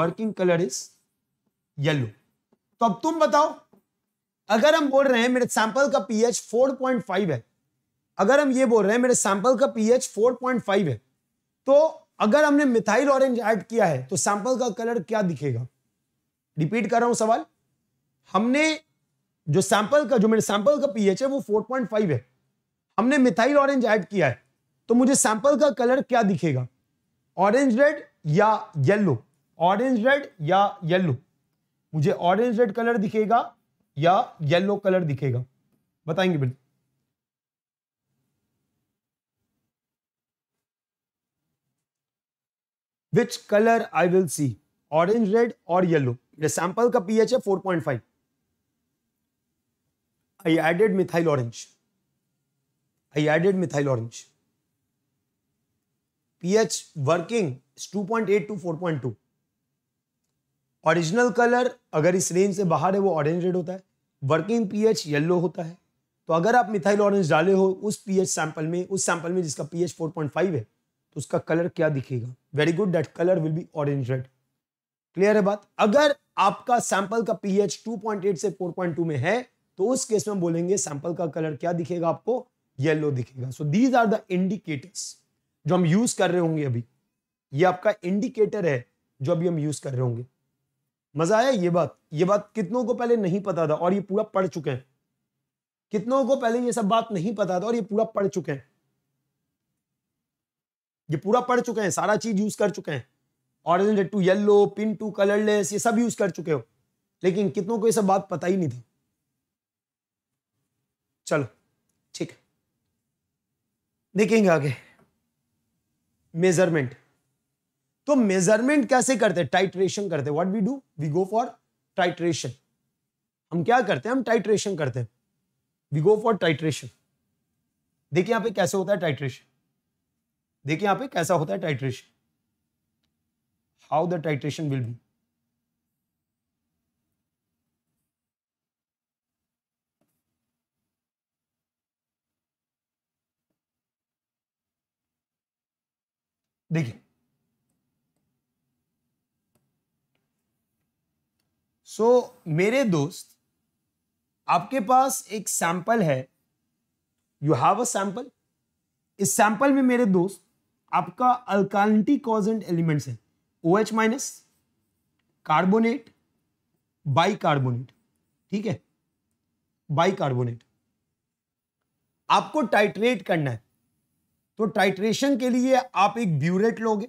Speaker 1: working color is yellow तो अब तुम बताओ अगर हम बोल रहे हैं मेरे सैंपल का पीएच 4.5 है अगर हम ये बोल रहे हैं मेरे सैंपल का पीएच 4.5 है तो अगर हमने मिथाइल ऑरेंज ऐड किया है तो सैंपल का कलर क्या दिखेगा रिपीट कर रहा हूं सवाल हमने जो सैंपल का जो मेरे सैंपल का पीएच है वो 4.5 है हमने मिथाइल ऑरेंज ऐड किया है तो मुझे सैंपल का कलर क्या दिखेगा ऑरेंज रेड या येलो ऑरेंज रेड या येलो मुझे ऑरेंज रेड कलर दिखेगा या येलो कलर दिखेगा बताएंगे बिल्कुल which colour I will see orange red और येलो ये सैंपल का पीएच है four point five I added methyl orange I added methyl orange pH working two point eight to four point two original colour अगर इस रेंज से बाहर है वो ऑरेंज रेड होता है वर्किंग पीएच येलो होता है तो अगर आप मिथाइल ऑरेंज डाले हो उस पीएच सैंपल में उस सैंपल में जिसका पीएच 4.5 है तो उसका कलर क्या दिखेगा very good that colour will be orange red clear है बात अगर आपका सैंपल का पीएच 2.8 से 4.2 में है तो उस केस में बोलेंगे सैंपल का कलर क्या दिखेगा आपको येलो दिखेगा so these are the indicators जो हम यूज कर रहे होंगे अभी ये आपका इंडिकेटर है जो अभी हम यूज कर रहे होंगे मजा आया ये बात ये बात कितनों को पहले नहीं पता था और ये पूरा पढ़ चुके हैं कितनों को पहले ये सब बात नहीं पता था और ये पूरा पढ़ चुके हैं ये पूरा पढ़ चुके हैं सारा चीज यूज कर चुके हैं orange to yellow pink to colourless ये सब यूज कर चुके हो लेकिन कितनों को ये सब बात पता ही नहीं थी चलो ठीक है देखेंगे आगे मेजरमेंट तो मेजरमेंट कैसे करते हैं टाइट्रेशन करते हैं what we do we go for titration हम क्या करते हैं हम टाइट्रेशन करते हैं वी गो फॉर टाइट्रेशन देखिए यहां पे कैसे होता है टाइट्रेशन देखिए यहां पे कैसा होता है titration how the titration will be देखिए सो so, मेरे दोस्त आपके पास एक सैंपल है यू हैव अ सैंपल इस सैंपल में मेरे दोस्त आपका अल्कालिटी कॉजेंट एलिमेंट्स है O H minus carbonate by bicarbonate ठीक है बाई कार्बोनेट आपको टाइट्रेट करना है तो टाइट्रेशन के लिए आप एक ब्यूरेट लोगे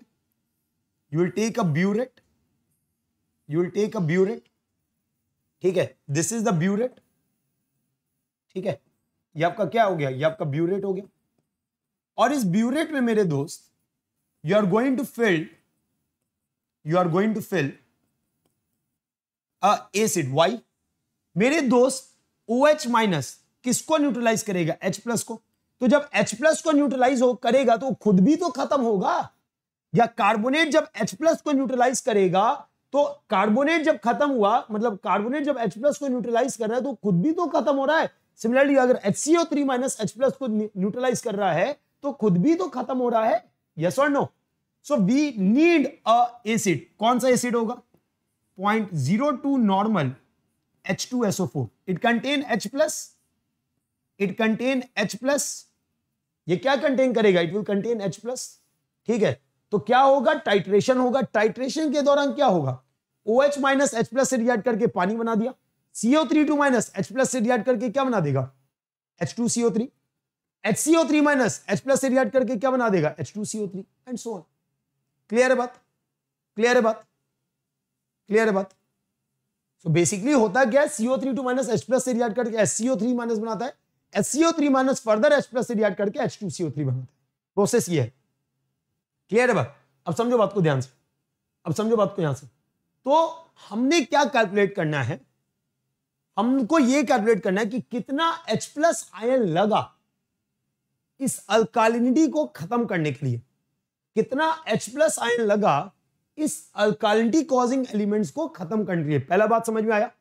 Speaker 1: you will take a burette you will take a burette ठीक है दिस इज द ब्यूरेट ठीक है ये आपका क्या हो गया ये आपका ब्यूरेट हो गया और इस ब्यूरेट में मेरे दोस्त you are going to fill you are going to fill a acid why मेरे दोस्त ओ एच माइनस किसको न्यूट्रलाइज करेगा एच प्लस को तो जब एच प्लस को न्यूट्रलाइज हो करेगा तो खुद भी तो खत्म होगा या कार्बोनेट जब एच प्लस को न्यूट्रलाइज करेगा तो कार्बोनेट जब खत्म हुआ मतलब कार्बोनेट जब एच प्लस को न्यूट्रलाइज कर रहा है तो खुद भी तो खत्म हो रहा है सिमिलरली अगर H C O three minus H plus को न्यूट्रलाइज कर रहा है तो खुद भी तो खत्म हो रहा है यस और no so we need a acid कौन सा एसिड होगा point zero two normal H two SO four it contain H plus it contain H plus ये क्या कंटेन करेगा it will contain H plus ठीक है तो क्या होगा टाइट्रेशन होगा टाइट्रेशन के दौरान क्या होगा O H minus H plus से रिएक्ट करके पानी बना दिया CO three two minus H plus से रिएक्ट करके क्या बना देगा H two CO three H C O three minus H plus से रिएक्ट करके क्या बना देगा H two C O three and so on clear है बात क्लियर है बात क्लियर है बात सो बेसिकली होता क्या है CO three two minus H plus से रिएक्ट करके H C O three minus बनाता है H C O three minus further H plus से रिएक्ट करके H two C O three बनाता है प्रोसेस ये है क्लियर है बात अब समझो बात को ध्यान से अब समझो बात को यहां से तो हमने क्या कैलकुलेट करना है हमको ये कैलकुलेट करना है कि कितना H प्लस आयन लगा इस अल्कालिनिटी को खत्म करने के लिए कितना H प्लस आयन लगा इस अल्कालिनिटी कॉजिंग एलिमेंट्स को खत्म करने के लिए पहला बात समझ में आया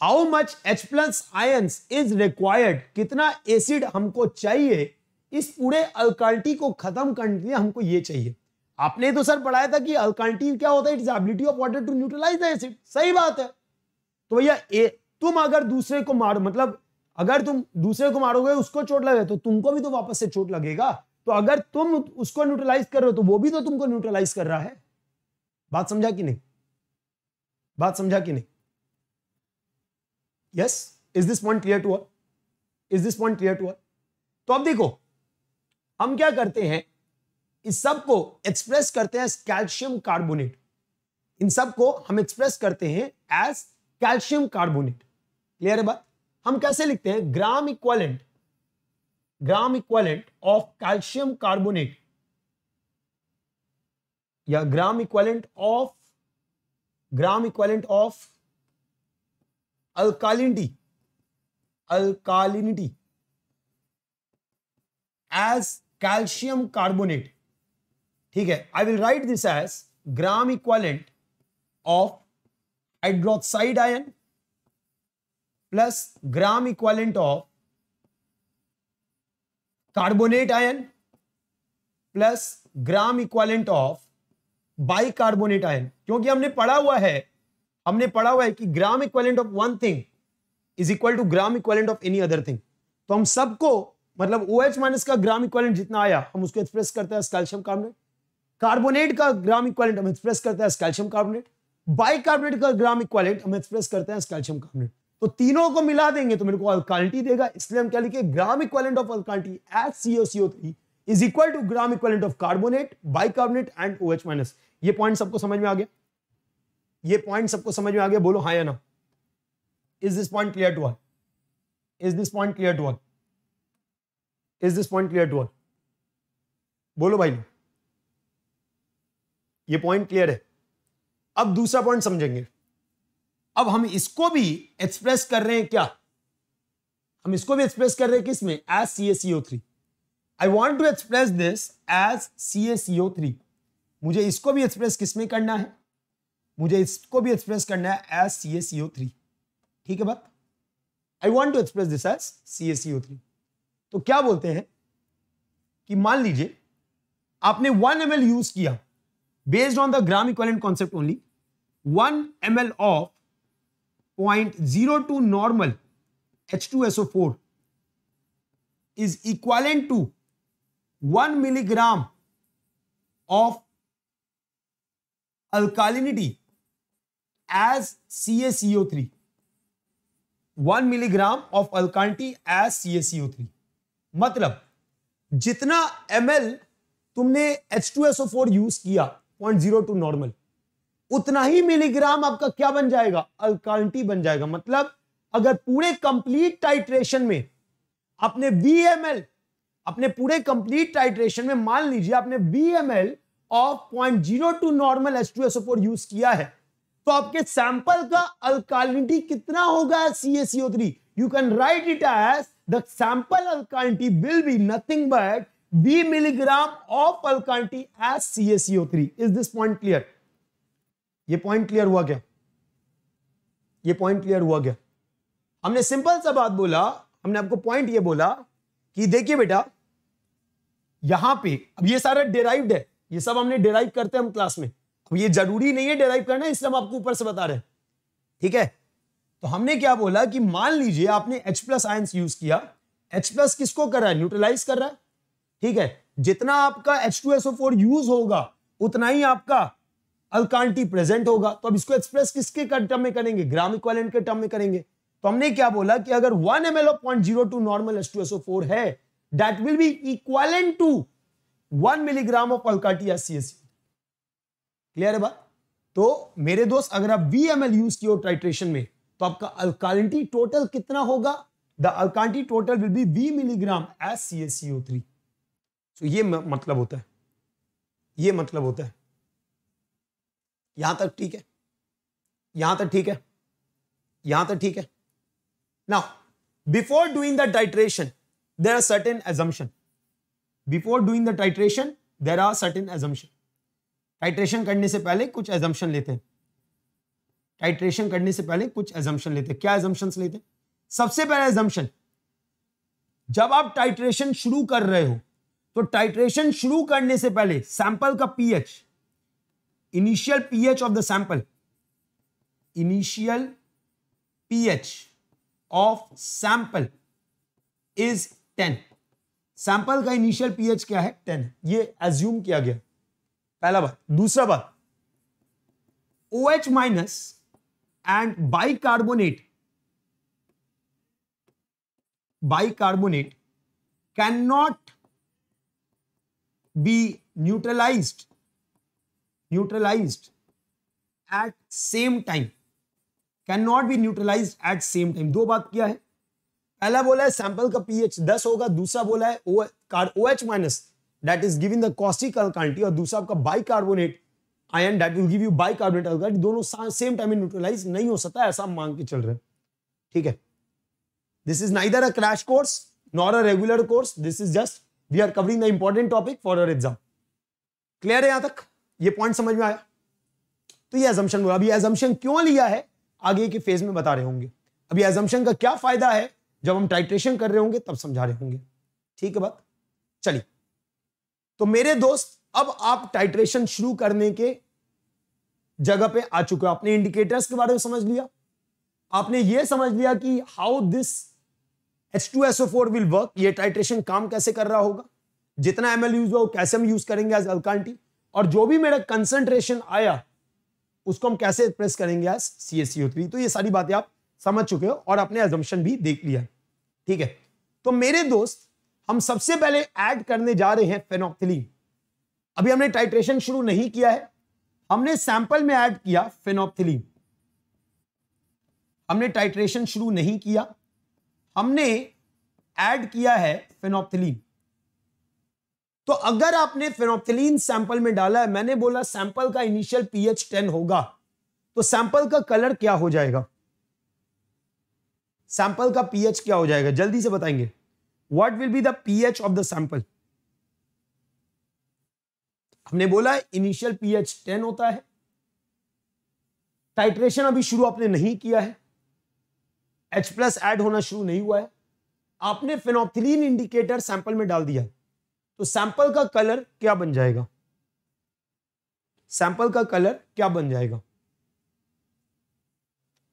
Speaker 1: how much H plus ion is required कितना एसिड हमको चाहिए इस पूरे अल्कालिटी को खत्म करने के लिए हमको ये चाहिए आपने तो सर पढ़ाया था कि अल्कालिटी क्या होता है it's ability of water to neutralise the acid सही बात है तो भैया तुम अगर दूसरे को मारो मतलब अगर तुम दूसरे को मारोगे उसको चोट लगे तो तुमको भी तो वापस से चोट लगेगा तो अगर तुम उसको न्यूट्रलाइज कर रहे हो तो वो भी तो तुमको न्यूट्रलाइज कर रहा है बात समझा कि नहीं बात समझा कि नहीं yes is this point clear to all is this point clear to all तो अब देखो हम क्या करते हैं इस सब को एक्सप्रेस करते हैं कैल्शियम कार्बोनेट इन सबको हम एक्सप्रेस करते हैं एज कैल्शियम कार्बोनेट क्लियर है बात हम कैसे लिखते हैं gram equivalent gram equivalent of calcium carbonate या gram equivalent of gram equivalent of alkalinity alkalinity as calcium carbonate ठीक है I will write this as gram equivalent of hydroxide ion plus gram equivalent of carbonate ion plus gram equivalent of bicarbonate ion क्योंकि हमने पढ़ा हुआ है हमने पढ़ा हुआ है कि gram equivalent of one thing is equal to gram equivalent of any other thing तो हम सबको मतलब ओ एच माइनस का ग्राम इक्वालेंट जितना आया हम उसको एक्सप्रेस करते हैं कैल्शियम कार्बोनेट कार्बोनेट का ग्राम इक्वालेंट हम एक्सप्रेस करते हैं कैल्शियम कार्बोनेट बाइकार्बोनेट का ग्राम इक्वालेंट हम एक्सप्रेस करते हैं कैल्शियम कार्बोनेट तो तीनों को मिला देंगे तो मेरे को अल्कालिटी देगा इसलिए हम क्या लिखे gram equivalent of alkalinity H CO CO three is equal to gram equivalent of carbonate bicarbonate and O H minus ये पॉइंट सबको समझ में आ गया ये पॉइंट सबको समझ में आ गया बोलो हाँ या ना is this point clear to all is this point clear to all is this point clear to all बोलो भाई ये पॉइंट क्लियर है अब दूसरा पॉइंट समझेंगे अब हम इसको भी एक्सप्रेस कर रहे हैं क्या हम इसको भी एक्सप्रेस कर रहे हैं किसमें as C S CO three I want to express this as C S CO three मुझे इसको भी एक्सप्रेस किसमें करना है मुझे इसको भी एक्सप्रेस करना है as C S CO three ठीक है बात I want to express this as C S CO three तो क्या बोलते हैं कि मान लीजिए आपने वन एम एल यूज किया based on the gram equal concept only one M L of point zero two normal H two SO four is equal to one milligram of alkalinity as C A CO three one milligram of alkalinity as C A CO three मतलब जितना एम एल तुमने H two SO four use किया पॉइंट जीरो टू नॉर्मल उतना ही मिलीग्राम आपका क्या बन जाएगा अल्कालटी बन जाएगा मतलब अगर पूरे कंप्लीट टाइट्रेशन में आपने बी अपने पूरे कंप्लीट टाइट्रेशन में मान लीजिए आपने B M L of point zero two normal S two S use किया है तो आपके सैंपल का अल्कालिटी कितना होगा C A CO three you can write it as the sample alkalinity will be nothing but B milligram of alkalinity as C A CO three is this point clear ये पॉइंट क्लियर हुआ क्या ये पॉइंट क्लियर हुआ क्या हमने सिंपल सा बात बोला हमने आपको पॉइंट ये बोला कि देखिए बेटा यहां पे अब ये सारा डेराइव्ड है ये सब हमने डिराइव करते हैं हम क्लास में अब ये जरूरी नहीं है डिराइव करना इसलिए हम आपको ऊपर से बता रहे हैं ठीक है तो हमने क्या बोला कि मान लीजिए आपने एच प्लस आयंस यूज किया एच प्लस किसको कर रहा है न्यूट्रलाइज कर रहा है ठीक है जितना आपका H2SO4 यूज होगा उतना ही आपका अलकांटी प्रेजेंट होगा तो अब इसको एक्सप्रेस किसके टर्म में करेंगे ग्राम इक्वालेंट के टर्म में करेंगे तो हमने क्या बोला कि अगर one M L of point zero two normal S two SO four है that will be equivalent to one milligram of alkalinity S C S clear है बात तो मेरे दोस्त अगर आप वी एम एल यूज किए टाइट्रेशन में तो आपका अलकांटी टोटल कितना होगा the alkalinity total will be V milligram S C S C O three तो ये मतलब होता है ये मतलब होता है यहां तक ठीक है यहां तक ठीक है यहां तक ठीक है now before doing the titration there are certain assumption before doing the titration there are certain assumption titration करने से पहले कुछ एजम्पन लेते हैं टाइट्रेशन करने से पहले कुछ एजम्पन लेते हैं क्या एजम्पन लेते हैं सबसे पहला एजम्पन जब आप टाइट्रेशन शुरू कर रहे हो तो टाइट्रेशन शुरू करने से पहले सैंपल का pH initial pH of the sample initial pH of sample is 10. Sample का इनिशियल पीएच क्या है 10 ये एज्यूम किया गया पहला बात दूसरा बात O H minus and bicarbonate bicarbonate can not be neutralized neutralized at same time can not be neutralize at same time दो बात क्या है पहला बोला है सैंपल का पीएच 10 होगा दूसरा बोला है O H minus that is giving the caustic alkalinity और दूसरा आपका bicarbonate ion that will give you bicarbonate alkalinity दोनों सेम टाइम में न्यूट्रलाइज नहीं हो सकता ऐसा मांग के चल रहे ठीक है this is neither a crash course nor a regular course this is just we are covering the important topic for our exam clear है यहां तक ये पॉइंट समझ में आया तो ये एजम्पन हुआ अभी एजम्पन क्यों लिया है आगे के फेज में बता रहे होंगे अभी एजम्पन का क्या फायदा है जब हम टाइट्रेशन कर रहे होंगे तब समझा रहे होंगे ठीक है बात चलिए तो मेरे दोस्त अब आप टाइट्रेशन शुरू करने के जगह पे आ चुके हो आपने इंडिकेटर्स के बारे में समझ लिया आपने ये समझ लिया कि how this H2SO4 will work ये टाइट्रेशन काम कैसे कर रहा होगा जितना एम यूज हुआ कैसे हम यूज करेंगे एज अल्कांटी और जो भी मेरा कंसंट्रेशन आया उसको हम कैसे प्रेस करेंगे आज सी एस थ्री तो ये सारी बातें आप समझ चुके हो और अपने एजम्पन भी देख लिया ठीक है तो मेरे दोस्त हम सबसे पहले ऐड करने जा रहे हैं फेनोक्थिलीन अभी हमने टाइट्रेशन शुरू नहीं किया है हमने सैंपल में ऐड किया फेनोक्थिलीन हमने टाइट्रेशन शुरू नहीं किया हमने ऐड किया है फेनोक्थिलीन तो अगर आपने फिनोप्थिलीन सैंपल में डाला है मैंने बोला सैंपल का इनिशियल पीएच टेन होगा तो सैंपल का कलर क्या हो जाएगा सैंपल का पीएच क्या हो जाएगा जल्दी से बताएंगे what will be the pH of the sample हमने बोला इनिशियल पीएच टेन होता है टाइट्रेशन अभी शुरू आपने नहीं किया है एच प्लस एड होना शुरू नहीं हुआ है आपने फिनोप्थिलीन इंडिकेटर सैंपल में डाल दिया है तो सैंपल का कलर क्या बन जाएगा सैंपल का कलर क्या बन जाएगा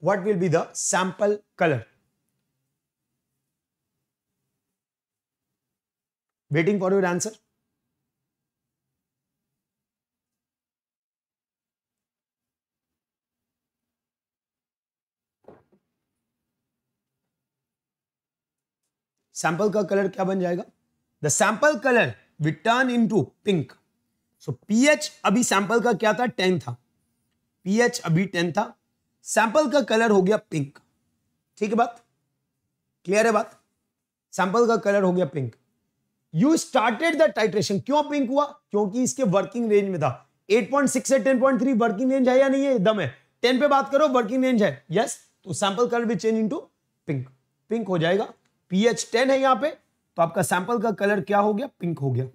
Speaker 1: what will be the sample colour waiting for your answer sample का कलर क्या बन जाएगा the sample color will turn into pink so ph abhi sample ka kya tha 10 tha ph abhi 10 tha sample का कलर हो गया पिंक ठीक है बात क्लियर है बात सैंपल का कलर हो गया pink you started the titration क्यों पिंक हुआ क्योंकि इसके वर्किंग रेंज में था 8.6 से 10.3 वर्किंग रेंज है या नहीं है एकदम है 10 पे बात करो वर्किंग रेंज है यस yes, तो सैंपल कलर भी चेंज इनटू पिंक पिंक हो जाएगा पीएच 10 है यहां पे तो आपका सैंपल का कलर क्या हो गया पिंक हो गया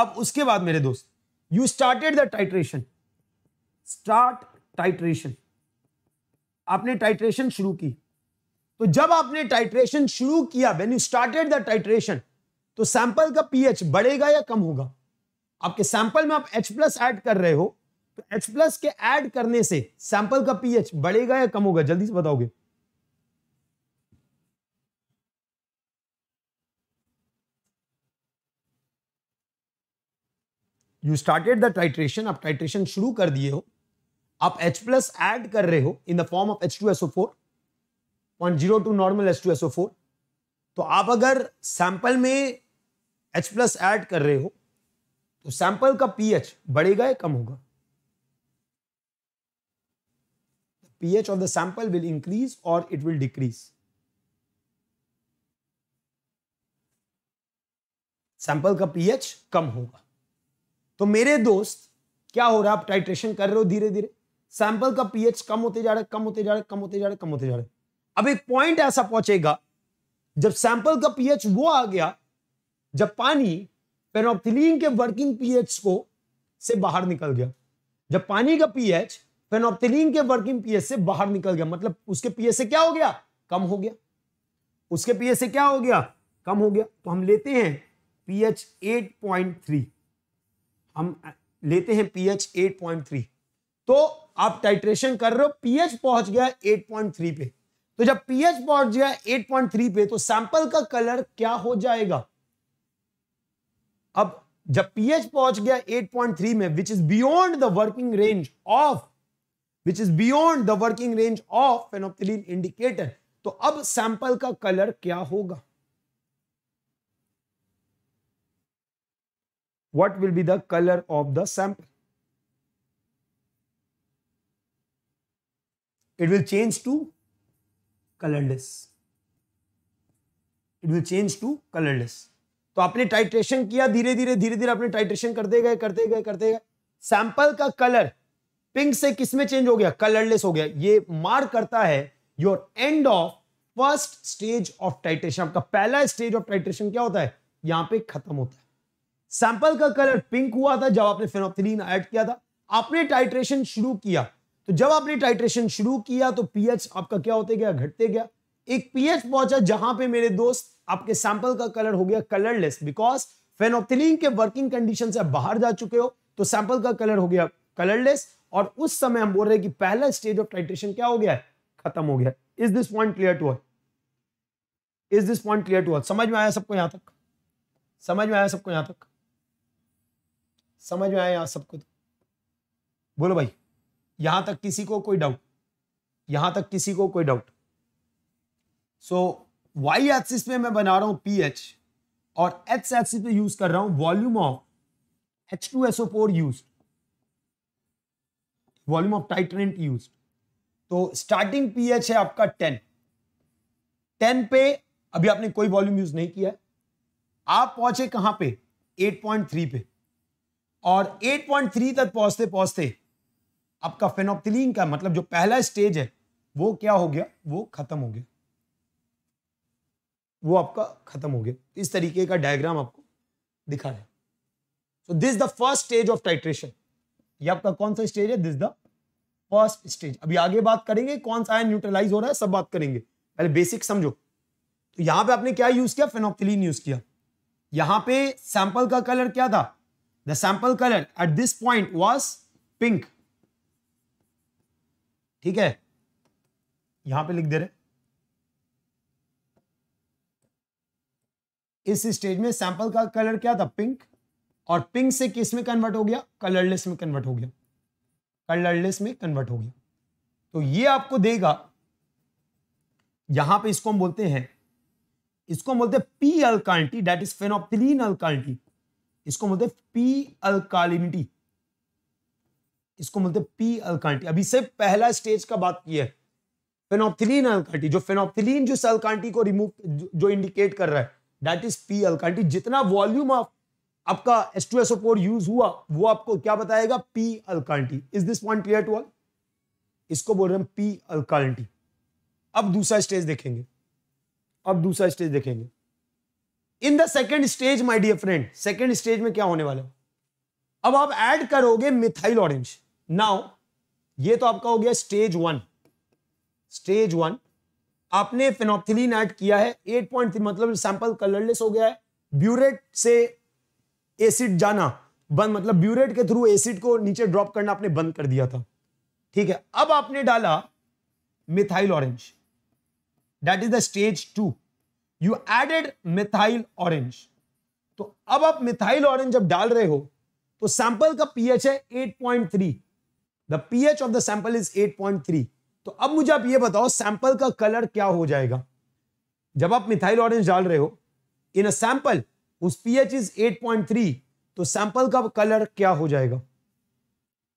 Speaker 1: अब उसके बाद मेरे दोस्त you started the titration start titration आपने टाइट्रेशन शुरू की तो जब आपने टाइट्रेशन शुरू किया when you started the titration तो सैंपल का पीएच बढ़ेगा या कम होगा आपके सैंपल में आप एच प्लस एड कर रहे हो तो एच प्लस के एड करने से सैंपल का पीएच बढ़ेगा या कम होगा जल्दी से बताओगे यू स्टार्टेड द टाइट्रेशन आप टाइट्रेशन शुरू कर दिए हो आप H प्लस एड कर रहे हो in the form of H two SO four point zero two normal H two SO four तो आप अगर सैंपल में H प्लस एड कर रहे हो तो सैंपल का पीएच बढ़ेगा या कम होगा pH of the sample will increase और इट विल डिक्रीज सैंपल का पीएच कम होगा तो मेरे दोस्त क्या हो रहा है आप टाइट्रेशन कर रहे हो धीरे धीरे सैंपल का पीएच कम होते जा रहा है कम होते जा रहा है कम होते जा रहा है कम होते जा रहा है अब एक पॉइंट ऐसा पहुंचेगा जब सैंपल का पीएच वो आ गया जब पानी फेनोप्थिलीन के वर्किंग पीएच को से बाहर निकल गया जब पानी का पीएच फेनोप्थिलीन के वर्किंग पीएच से बाहर निकल गया मतलब उसके पीएच से क्या हो गया कम हो गया उसके पीएच से क्या हो गया कम हो गया तो हम लेते हैं पीएच 8.3 हम लेते हैं पीएच 8.3 तो आप टाइट्रेशन कर रहे हो पीएच पहुंच गया 8.3 पे तो जब पीएच पहुंच गया 8.3 पे तो सैंपल का कलर क्या हो जाएगा अब जब पीएच पहुंच गया 8.3 में which is beyond the working range of which is beyond the working range of phenolphthalein indicator तो अब सैंपल का कलर क्या होगा what will be the color of the sample. It will change to colorless. It will change to colorless. तो आपने टाइट्रेशन किया धीरे धीरे धीरे धीरे आपने टाइट्रेशन करते गए करते गए करते गए सैंपल का कलर पिंक से किस में चेंज हो गया कलरलेस हो गया ये मार्क करता है your end of first stage of titration आपका पहला स्टेज ऑफ टाइट्रेशन क्या होता है यहां पे खत्म होता है सैंपल का कलर पिंक हुआ था जब आपने फेनोप्थिलीन ऐड किया था आपने टाइट्रेशन शुरू किया तो जब आपने टाइट्रेशन शुरू किया तो पीएच आपका क्या होते गया घटते गया एक पीएच पहुंचा जहां पे मेरे दोस्त आपके सैंपल का कलर हो गया कलरलेस बिकॉज फेनोप्थिलीन के वर्किंग कंडीशन से बाहर जा चुके हो तो सैंपल का कलर हो गया कलरलेस और उस समय हम बोल रहे हैं कि पहला स्टेज ऑफ टाइट्रेशन क्या हो गया खत्म हो गया is this point clear to all is this point clear to all समझ में आया सबको यहां तक समझ में आया सबको यहां तक समझ में आया सबको बोलो भाई यहां तक किसी को कोई डाउट यहां तक किसी को कोई डाउट सो वाई एक्सिस पे मैं बना रहा हूं पीएच और एच एक्सिस पे यूज कर रहा हूं volume of H two SO four use volume of titrant use तो स्टार्टिंग पीएच है आपका टेन टेन पे अभी आपने कोई वॉल्यूम यूज नहीं किया आप पहुंचे कहां पे 8.3 पे और 8.3 तक पहुंचते पहुंचते आपका फेनोप्थिलीन का मतलब जो पहला स्टेज है वो क्या हो गया वो खत्म हो गया वो आपका खत्म हो गया इस तरीके का डायग्राम आपको दिखा रहे so this the first stage of titration ये आपका कौन सा स्टेज है दिस द फर्स्ट स्टेज अभी आगे बात करेंगे कौन सा आयन न्यूट्रलाइज हो रहा है सब बात करेंगे पहले बेसिक समझो तो यहां पे आपने क्या यूज किया फेनोप्थिलीन यूज किया यहां पे सैंपल का कलर क्या था The sample color at this point was pink. ठीक है यहां पे लिख दे रहे इस स्टेज में सैंपल का कलर क्या था पिंक और पिंक से किस में कन्वर्ट हो गया कलरलेस में कन्वर्ट हो गया कलरलेस में कन्वर्ट हो गया तो ये आपको देगा यहां पे इसको हम बोलते हैं इसको हम बोलते हैं P alkalinity that is phenolphthalein alkalinity इसको बोलते हैं पी अल्कालिनिटी इसको बोलते हैं पी अल्कालिटी अभी से पहला स्टेज का बात की है फेनोप्थिलीन अल्कालिटी जो फेनोप्थिलीन जो अल्कालिटी को रिमूव जो इंडिकेट कर रहा है दैट इज पी अल्कालिटी जितना वॉल्यूम ऑफ आपका H2SO4 यूज हुआ वो आपको क्या बताएगा P alkalinity is this point clear to all इसको बोल रहे हैं पी अल्कालिटी अब दूसरा स्टेज देखेंगे अब दूसरा स्टेज देखेंगे in the second stage my dear friend second stage में क्या होने वाला अब आप एड करोगे मिथाइल ऑरेंज नाउ ये तो आपका हो गया स्टेज वन स्टेज वन आपने फिनोप्थिलीन ऐड किया है एट पॉइंट मतलब सैंपल कलरलेस हो गया है ब्यूरेट से एसिड जाना बंद मतलब ब्यूरेट के थ्रू एसिड को नीचे ड्रॉप करना आपने बंद कर दिया था ठीक है अब आपने डाला methyl orange that is the stage two you added methyl orange तो अब आप मिथाइल ऑरेंज जब डाल रहे हो तो सैंपल का पीएच है 8.3 the pH of the sample is 8.3 तो अब मुझे आप ये बताओ सैंपल का कलर क्या हो जाएगा जब आप मिथाइल ऑरेंज डाल रहे हो इन अ सैंपल उस पीएच इज 8.3 तो सैंपल का कलर क्या हो जाएगा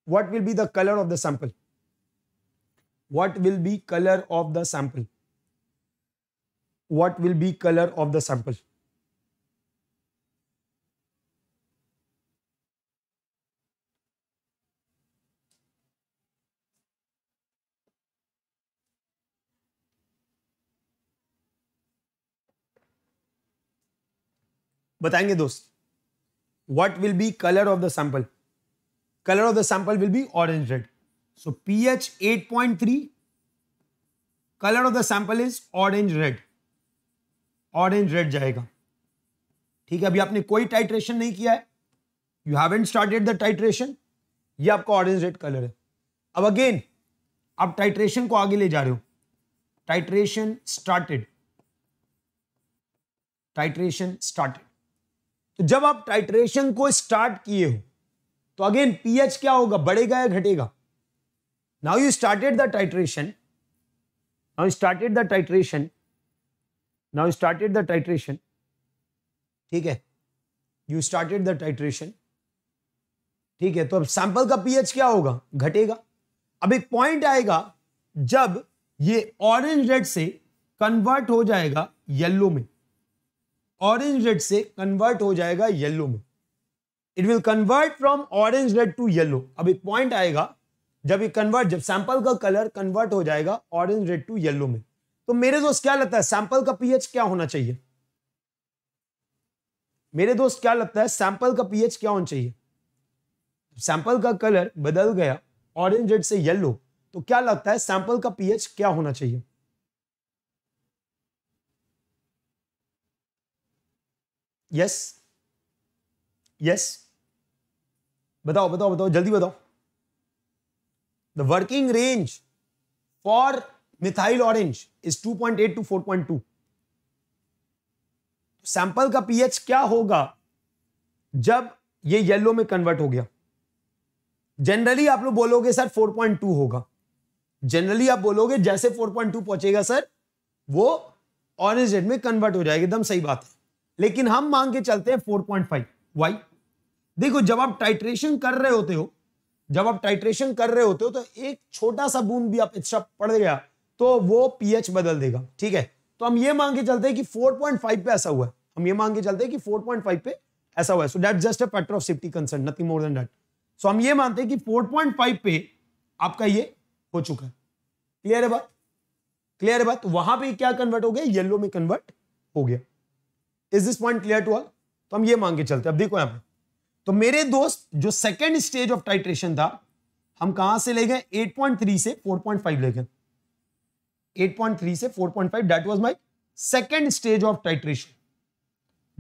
Speaker 1: what will be the colour of the sample what will be colour of the sample what will be color of the sample बताएंगे दोस्त what will be colour of the sample colour of the sample will be orange red so P H eight point three colour of the sample is orange red orange red जाएगा ठीक है अभी आपने कोई टाइट्रेशन नहीं किया है you have and started the titration ये आपका ऑरेंज रेड कलर है अब अगेन आप टाइट्रेशन को आगे ले जा रहे हो टाइट्रेशन स्टार्टेड टाइट्रेशन स्टार्टेड तो जब आप टाइट्रेशन को स्टार्ट किए हो तो अगेन पीएच क्या होगा बढ़ेगा या घटेगा now you started the titration now started the titration now started the titration ठीक है यू स्टार्टेड द टाइट्रेशन ठीक है तो अब सैंपल का पीएच क्या होगा घटेगा अब एक पॉइंट आएगा जब ये ऑरेंज रेड से कन्वर्ट हो जाएगा येलो में ऑरेंज रेड से कन्वर्ट हो जाएगा येलो में it will convert from orange red to yellow अब एक पॉइंट आएगा जब ये कन्वर्ट जब सैंपल का कलर कन्वर्ट हो जाएगा ऑरेंज रेड टू येलो में तो मेरे दोस्त क्या लगता है सैंपल का पीएच क्या होना चाहिए मेरे दोस्त क्या लगता है सैंपल का पीएच क्या होना चाहिए सैंपल का कलर बदल गया ऑरेंज रेड से येलो तो क्या लगता है सैंपल का पीएच क्या होना चाहिए यस यस बताओ बताओ बताओ जल्दी बताओ the working range for methyl orange is 2.8 to 4.2 sample का पीएच क्या होगा जब ये येलो में कन्वर्ट हो गया जनरली आप लोग बोलोगे सर 4.2 होगा जनरली आप बोलोगे जैसे 4.2 पहुंचेगा सर वो ऑरेंज रेड में कन्वर्ट हो जाएगा एकदम सही बात है लेकिन हम मांग के चलते हैं 4.5 वाई देखो जब आप टाइट्रेशन कर रहे होते हो जब आप टाइट्रेशन कर रहे होते हो तो एक छोटा सा बूंद भी आप इच्छा पड़ गया तो वो पीएच बदल देगा ठीक है तो हम ये मांग के चलते हैं कि 4.5 पे ऐसा हुआ है हम ये मांग के चलते हैं कि 4.5 पे ऐसा हुआ है so that just a factor of safety concern nothing more than that सो हम ये मानते हैं कि 4.5 पे आपका ये हो चुका है क्लियर है बात क्लियर है बात तो वहां पे क्या कन्वर्ट हो गया येलो में कन्वर्ट हो गया is this point clear to all तो हम ये मांग के चलते अब देखो यहां पर तो मेरे दोस्त जो सेकेंड स्टेज ऑफ टाइट्रेशन था हम कहां से ले गए 8.3 से 4.5 ले गए 8.3 से 4.5 that was my second stage of titration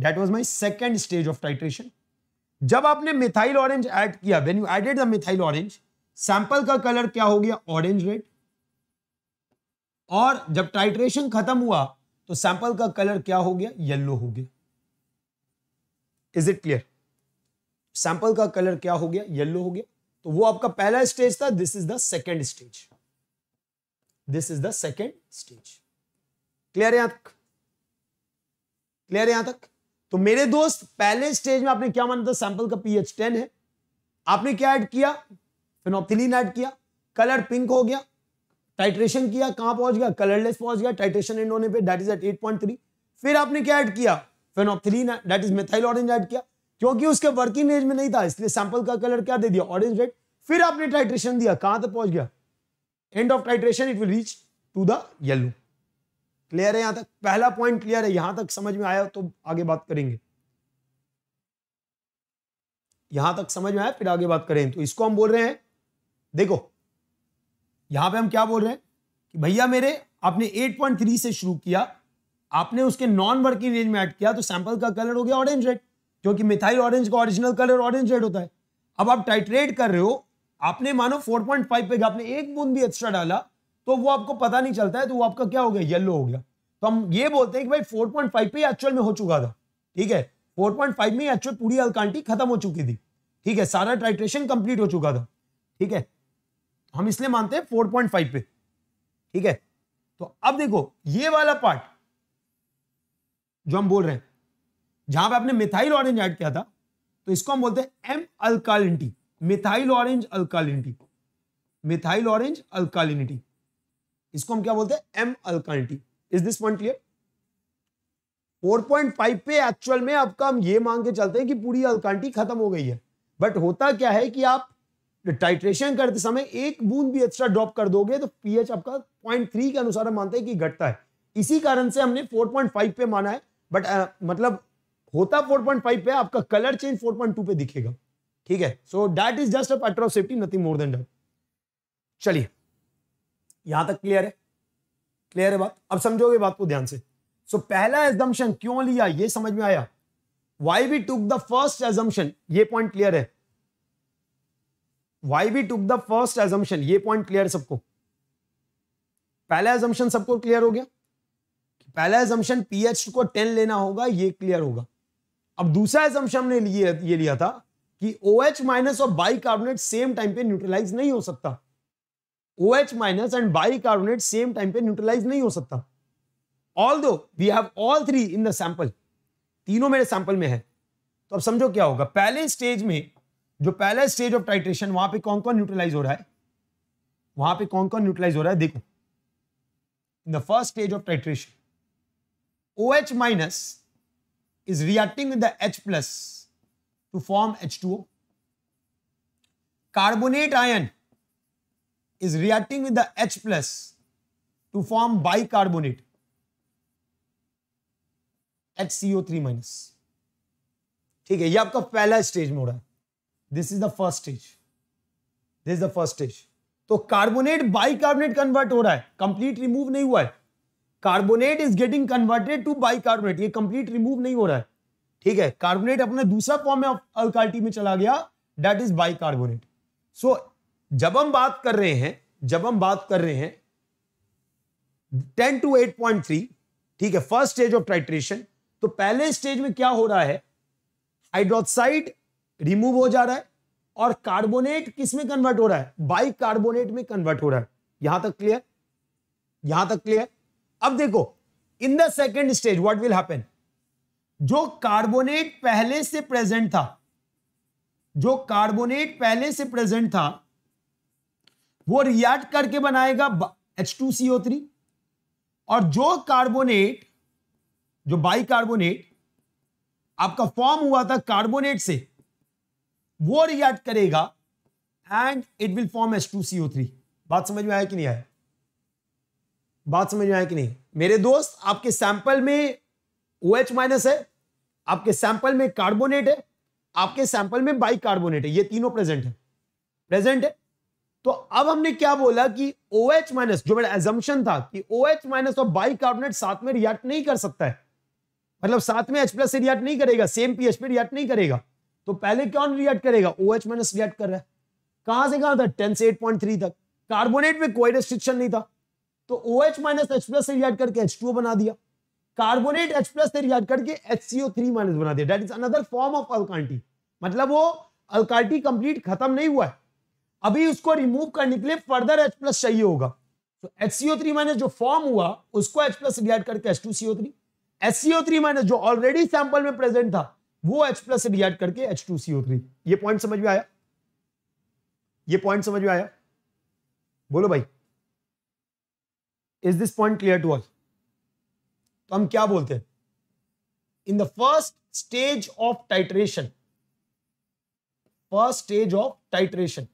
Speaker 1: that was my second stage of titration जब आपने मिथाइल ऑरेंज ऐड किया when you added the methyl orange sample का कलर क्या हो गया ऑरेंज रेड और जब टाइट्रेशन खत्म हुआ तो सैंपल का कलर क्या हो गया येलो हो गया इज इट क्लियर सैंपल का कलर क्या हो गया येलो हो गया तो वो आपका पहला स्टेज था this is the second stage this is the second stage clear है यहां तक क्लियर है यहां तक तो मेरे दोस्त पहले स्टेज में आपने क्या माना था सैंपल का पीएच टेन है आपने क्या ऐड किया फिनोप्थिलीन ऐड किया कलर पिंक हो गया टाइट्रेशन किया कहां पहुंच गया कलरलेस पहुंच गया टाइट्रेशन एंड होने पे दैट इज एट 8.3 फिर आपने क्या ऐड किया phenolphthalein that is methyl orange add किया क्योंकि उसके वर्किंग रेंज में नहीं था इसलिए सैंपल का कलर क्या दे दिया ऑरेंज रेड फिर आपने टाइट्रेशन दिया कहां तक पहुंच गया end of titration it will reach to the yellow clear है यहां तक पहला पॉइंट क्लियर है यहां तक समझ में आया तो आगे बात करेंगे यहां तक समझ में आया फिर आगे बात करें तो इसको हम बोल रहे हैं देखो यहां पे हम क्या बोल रहे हैं कि भैया मेरे आपने 8.3 से शुरू किया आपने उसके नॉन वर्किंग रेंज में ऐड किया तो सैंपल का कलर हो गया ऑरेंज रेड क्योंकि मिथाइल ऑरेंज का ओरिजिनल कलर ऑरेंज रेड होता है अब आप टाइट्रेट कर रहे हो आपने मानो 4.5 पे आपने एक बूंद भी एक्स्ट्रा डाला तो वो आपको पता नहीं चलता है तो वो आपका क्या हो गया येलो हो गया तो हम ये बोलते हैं कि भाई 4.5 पे एक्चुअल में हो चुका था ठीक है 4.5 में एक्चुअल पूरी अलकांटी खत्म हो चुकी थी ठीक है सारा ट्राइट्रेशन कंप्लीट हो चुका था ठीक है हम इसलिए मानते हैं फोर पे ठीक है तो अब देखो ये वाला पार्ट जो हम बोल रहे हैं जहां पे आपने मिथाइल ऑरेंज ऐड किया था तो इसको हम बोलते हैं M alkalinity methyl orange alkalinity methyl orange alkalinity इसको हम क्या बोलते हैं M alkalinity is this point clear 4.5 पे एक्चुअल में आपका हम ये मांग के चलते हैं कि पूरी अल्कालिनिटी खत्म हो गई है बट होता क्या है कि आप टाइट्रेशन करते समय एक बूंद भी एक्स्ट्रा ड्रॉप कर दोगे तो पीएच आपका 0.3 के अनुसार मानते हैं कि घटता है इसी कारण से हमने 4.5 पे माना है बट uh, मतलब होता 4.5 पे आपका कलर चेंज 4.2 पे दिखेगा ठीक है so that is just a factor of safety nothing more than that चलिए यहां तक क्लियर है क्लियर है बात अब समझोगे बात को ध्यान से सो so, पहला एजम्पन क्यों लिया ये समझ में आया why we took the first assumption ये पॉइंट क्लियर है why we took the first assumption ये पॉइंट क्लियर है सबको पहला एजम्पन सबको क्लियर हो गया पहला एजम्पन पीएच को टेन लेना होगा ये क्लियर होगा अब दूसरा एजम्पन ने लिए ये लिया था कि ओ एच माइनस और बाइकार्बोनेट सेम टाइम पे न्यूट्रलाइज नहीं हो सकता O H minus and bicarbonate same time पे न्यूट्रलाइज नहीं हो सकता although we have all three in the sample तीनों मेरे सैंपल में है तो अब समझो क्या होगा पहले स्टेज में जो पहले स्टेज ऑफ टाइट्रेशन वहां पे कौन कौन न्यूट्रलाइज हो रहा है वहां पे कौन कौन न्यूट्रलाइज हो रहा है देखो in the first stage of titration O H minus is reacting with the H plus to form H2O. Carbonate ion is reacting with the H plus to form bicarbonate HCO3 minus. ठीक है ये आपका पहला स्टेज में हो रहा है this is the first stage this is the first stage तो कार्बोनेट बाइकार्बोनेट कन्वर्ट हो रहा है कंप्लीट रिमूव नहीं हुआ है carbonate is getting converted to bicarbonate ये कंप्लीट रिमूव नहीं हो रहा है ठीक है कार्बोनेट अपने दूसरा फॉर्म में अल्काल्टी में चला गया that is bicarbonate so जब हम बात कर रहे हैं जब हम बात कर रहे हैं ten to eight point three ठीक है फर्स्ट स्टेज ऑफ टाइट्रेशन तो पहले स्टेज में क्या हो रहा है हाइड्रोक्साइड रिमूव हो जा रहा है और कार्बोनेट किस में कन्वर्ट हो रहा है बाई कार्बोनेट में कन्वर्ट हो रहा है यहां तक क्लियर यहां तक क्लियर अब देखो in the second stage what will happen जो कार्बोनेट पहले से प्रेजेंट था जो कार्बोनेट पहले से प्रेजेंट था वो रिएक्ट करके बनाएगा H2CO3 और जो कार्बोनेट जो बाई कार्बोनेट आपका फॉर्म हुआ था कार्बोनेट से वो रिएक्ट करेगा and it will form H2CO3 बात समझ में आया कि नहीं आया बात समझ में आया कि नहीं मेरे दोस्त आपके सैंपल में ओ OH माइनस है आपके सैंपल में कार्बोनेट है आपके सैंपल में बाई कार्बोनेट है ये तीनों प्रेजेंट है प्रेजेंट है तो अब हमने क्या बोला कि ओ OH माइनस जो मेरा एजम्पन था कि ओ OH माइनस और बाई कार्बोनेट साथ में रिएक्ट नहीं कर सकता है मतलब साथ में H प्लस से रिएक्ट नहीं करेगा सेम पीएच पे रिएक्ट नहीं करेगा तो पहले कौन रिएक्ट करेगा ओ OH माइनस रिएक्ट कर रहा है कहां से कहां था टेन से एट पॉइंट थ्री तक कार्बोनेट में कोई रेस्ट्रिक्शन नहीं था तो O OH minus H plus से रिएक्ट करके एच टू बना दिया कार्बोनेट H प्लस से रिएक्ट करके H C O three minus बना दिया that is another form of alkalinity मतलब वो अल्कार्टी कंप्लीट खत्म नहीं हुआ है अभी उसको रिमूव करने के लिए फर्दर H प्लस चाहिए होगा तो H C O three minus जो फॉर्म हुआ उसको H प्लस रिएक्ट करके H H two C C O three O three minus जो ऑलरेडी सैंपल में प्रेजेंट था वो एच प्लस रिएक्ट करके H two C O three ये पॉइंट समझ में आया ये पॉइंट समझ में आया बोलो भाई is this point clear to all तो हम क्या बोलते हैं in the first stage of titration first stage of titration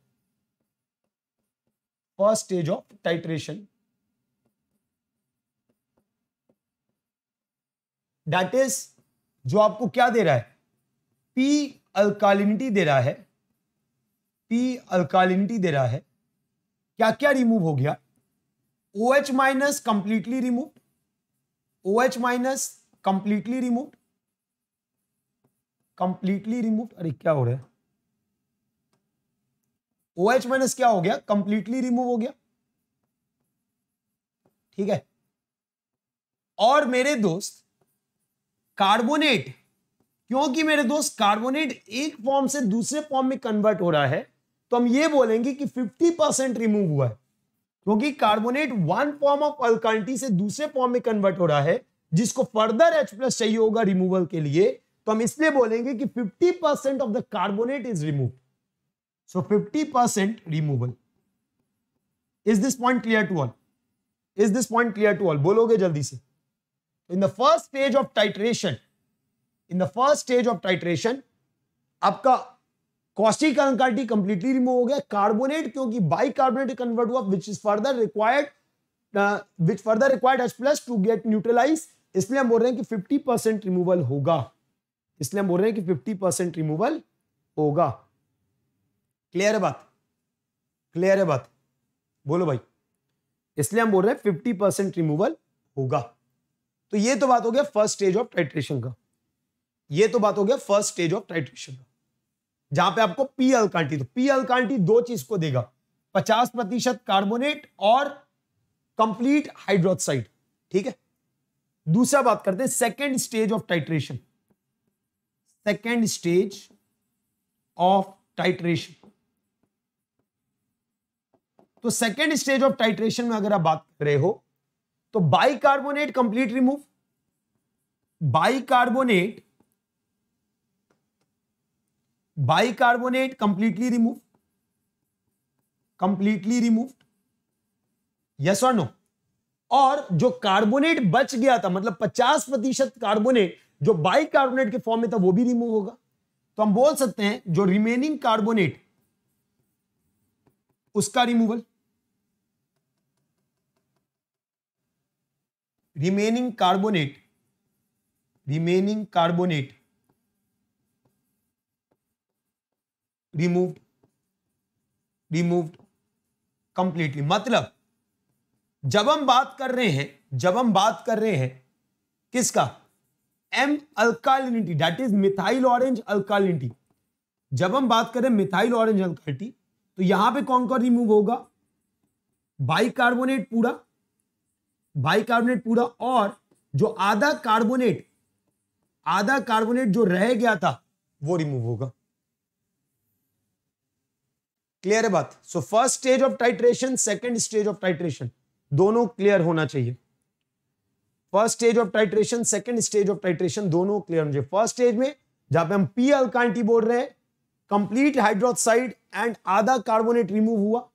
Speaker 1: first stage of titration that is जो आपको क्या दे रहा है पी अल्कालिनिटी दे रहा है पी अल्कालिनिटी दे रहा है क्या क्या रिमूव हो गया O H minus completely remove OH minus completely remove completely remove अरे क्या हो रहा है OH माइनस क्या हो गया कंप्लीटली रिमूव हो गया ठीक है और मेरे दोस्त कार्बोनेट क्योंकि मेरे दोस्त कार्बोनेट एक फॉर्म से दूसरे फॉर्म में कन्वर्ट हो रहा है तो हम ये बोलेंगे कि 50 परसेंट रिमूव हुआ है क्योंकि carbonate one form of alkalinity से दूसरे फॉर्म में कन्वर्ट हो रहा है जिसको फर्दर एच प्लस चाहिए होगा रिमूवल के लिए तो हम इसलिए बोलेंगे कि 50 percent of the carbonate is remove so 50 percent removal is this point clear to all is this point clear to all बोलोगे जल्दी से in the first stage of titration in the first stage of titration आपका कॉस्टिक अलंकार्टी कंप्लीटली रिमूव हो गया कार्बोनेट क्योंकि बाई कार्बोनेट कन्वर्ट हुआ which is further required which further required H plus to get neutralize इसलिए हम बोल रहे हैं कि 50 परसेंट रिमूवल होगा इसलिए हम बोल रहे हैं कि 50 परसेंट रिमूवल होगा क्लियर है बात क्लियर है बात बोलो भाई इसलिए हम बोल रहे हैं 50 परसेंट रिमूवल होगा तो ये तो बात हो गया फर्स्ट स्टेज ऑफ टाइट्रेशन का ये तो बात हो गया फर्स्ट स्टेज ऑफ टाइट्रेशन का जहां पे आपको पी अलकांटी तो पी अलकांटी दो चीज को देगा पचास प्रतिशत कार्बोनेट और कंप्लीट हाइड्रोक्साइड ठीक है दूसरा बात करते हैं second stage of titration second stage of titration तो सेकेंड स्टेज ऑफ टाइट्रेशन में अगर आप बात कर रहे हो तो bicarbonate complete remove bicarbonate carbonate completely remove completely remove yes और नो और जो कार्बोनेट बच गया था मतलब 50 प्रतिशत कार्बोनेट जो बाइकार्बोनेट के फॉर्म में था वो भी रिमूव होगा तो हम बोल सकते हैं जो रिमेनिंग कार्बोनेट उसका removal remaining carbonate remaining carbonate removed removed completely मतलब जब हम बात कर रहे हैं जब हम बात कर रहे हैं किसका M alkalinity that is methyl orange alkalinity जब हम बात करें मिथाइल ऑरेंज अल्कालिटी तो यहां पे कौन कौन रिमूव होगा बाइकार्बोनेट पूरा बाइकार्बोनेट पूरा और जो आधा कार्बोनेट आधा कार्बोनेट जो रह गया था वो रिमूव होगा क्लियर है बात so first stage of titration second stage of titration दोनों क्लियर होना चाहिए first stage of titration second stage of titration दोनों क्लियर होना चाहिए फर्स्ट स्टेज में जहां पे हम पी अल्का बोल रहे हैं कंप्लीट हाइड्रोक्साइड एंड आधा कार्बोनेट रिमूव हुआ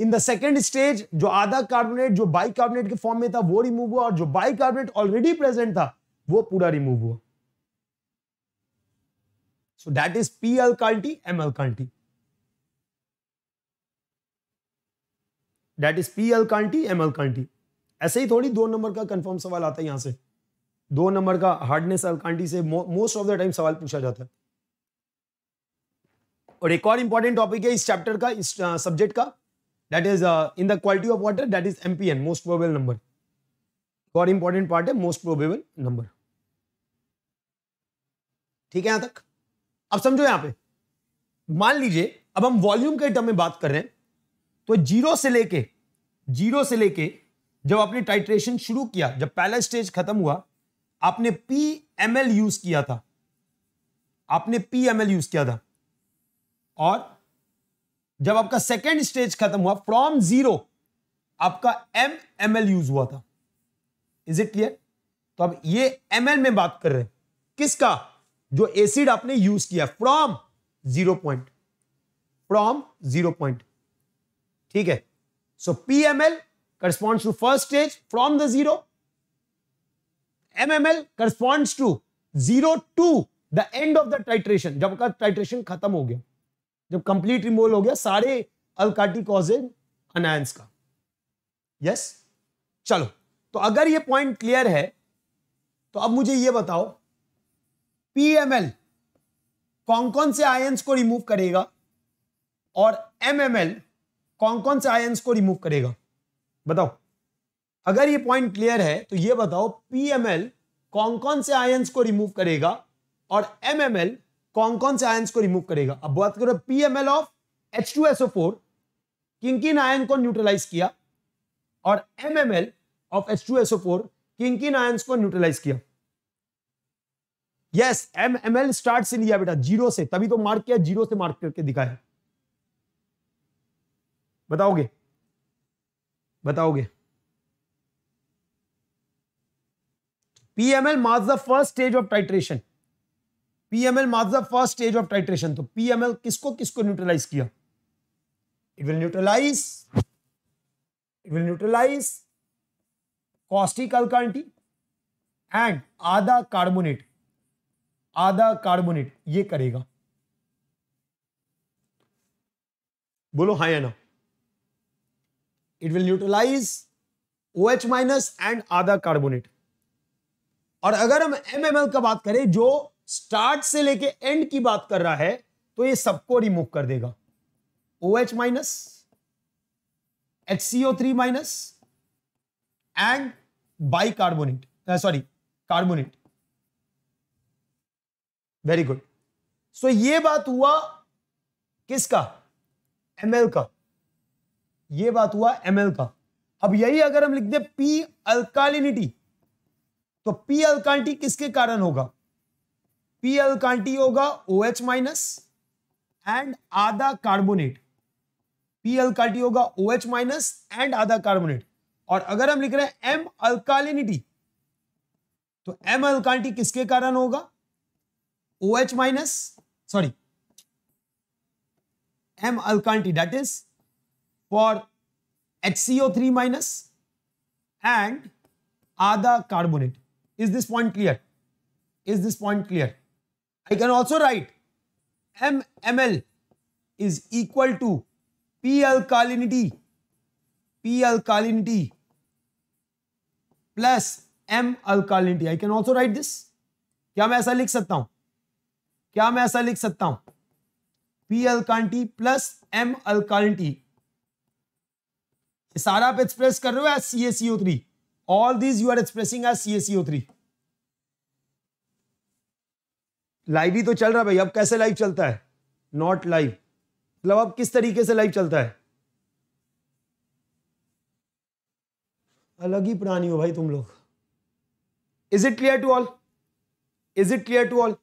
Speaker 1: इन द सेकेंड स्टेज जो आधा कार्बोनेट जो बाई कार्बोनेट के फॉर्म में था वो रिमूव हुआ और जो बाई कार्बोनेट ऑलरेडी प्रेजेंट था वो पूरा रिमूव हुआ so that is P alkalinity M alkalinity that is P alkalinity M alkalinity ऐसे ही थोड़ी दो नंबर का कंफर्म सवाल आता है यहाँ से दो नंबर का हार्डनेस अल्कांटी से मोस्ट ऑफ द टाइम सवाल पूछा जाता है और एक और इंपॉर्टेंट टॉपिक है इस चैप्टर का इस सब्जेक्ट का that is in the quality of water that is MPN most probable number और इंपॉर्टेंट पार्ट है मोस्ट प्रोबेबल नंबर ठीक है यहां तक अब समझो यहां पे मान लीजिए अब हम वॉल्यूम के टर्म में बात कर रहे हैं तो जीरो से लेके जीरो से लेके जब आपने टाइट्रेशन शुरू किया जब पहला स्टेज खत्म हुआ आपने पी एम एल यूज किया था आपने पी एम एल यूज किया था और जब आपका सेकेंड स्टेज खत्म हुआ फ्रॉम जीरो आपका एम एम एल यूज हुआ था इज इट क्लियर तो अब ये एम एल में बात कर रहे हैं किसका जो एसिड आपने यूज किया from zero point from zero point ठीक है so P M L corresponds to first stage from the zero M M L corresponds to zero to the end of the titration जब का टाइट्रेशन खत्म हो गया जब कंप्लीट रिमोवल हो गया सारे अल्काटी कॉजेज अनायंस का यस yes? चलो तो अगर ये पॉइंट क्लियर है तो अब मुझे ये बताओ पीएमएल कौन कौन से आयंस को रिमूव करेगा और एमएमएल कौन कौन से आयंस को रिमूव करेगा बताओ अगर ये पॉइंट क्लियर है तो ये बताओ पीएमएल कौन कौन से आयंस को रिमूव करेगा और एमएमएल कौन कौन से आयंस को रिमूव करेगा अब बात करो PML of H two SO four किन किन आयन को न्यूट्रलाइज किया और MML of H two SO four किन किन आयंस को न्यूट्रलाइज किया यस एमएमएल स्टार्ट से लिया बेटा जीरो से तभी तो मार्क किया जीरो से मार्क करके दिखाया बताओगे बताओगे PML marks the first stage of titration PML marks the first stage of titration तो पीएमएल किसको किसको न्यूट्रलाइज किया it will neutralize it will neutralize caustic alkalinity and आधा कार्बोनेट आधा कार्बोनेट ये करेगा बोलो हाँ या ना it will neutralize OH minus and आधा कार्बोनेट और अगर हम एम एम एल का बात करें जो स्टार्ट से लेके एंड की बात कर रहा है तो ये सबको रिमूव कर देगा O H minus H C O three minus and bicarbonate sorry carbonate very good so ये बात हुआ किसका एमएल का ये बात हुआ एम का अब यही अगर हम लिख दे पी अल्कालिनिटी तो पी अल्कालिटी किसके कारण होगा पी अल्कालिटी होगा ओ एच माइनस एंड आधा कार्बोनेट पी अल्कालिटी होगा ओ एच माइनस एंड आधा कार्बोनेट और अगर हम लिख रहे हैं एम अल्कालिनिटी तो एम अल्कालिटी किसके कारण होगा O H minus sorry M alkalinity that is for HCO3 minus and other carbonate. Is this point clear? Is this point clear? I can also write MML is equal to P alkalinity, P alkalinity plus M alkalinity. I can also write this. क्या मैं ऐसा लिख सकता हूं क्या मैं ऐसा लिख सकता हूं P alkalinity plus M alkalinity सारा आप एक्सप्रेस कर रहे हो as C S C O three all these you are expressing as C S C O three live ही तो चल रहा भाई अब कैसे लाइव चलता है नॉट लाइव मतलब अब किस तरीके से लाइव चलता है अलग ही प्राणी हो भाई तुम लोग is it clear to all is it clear to all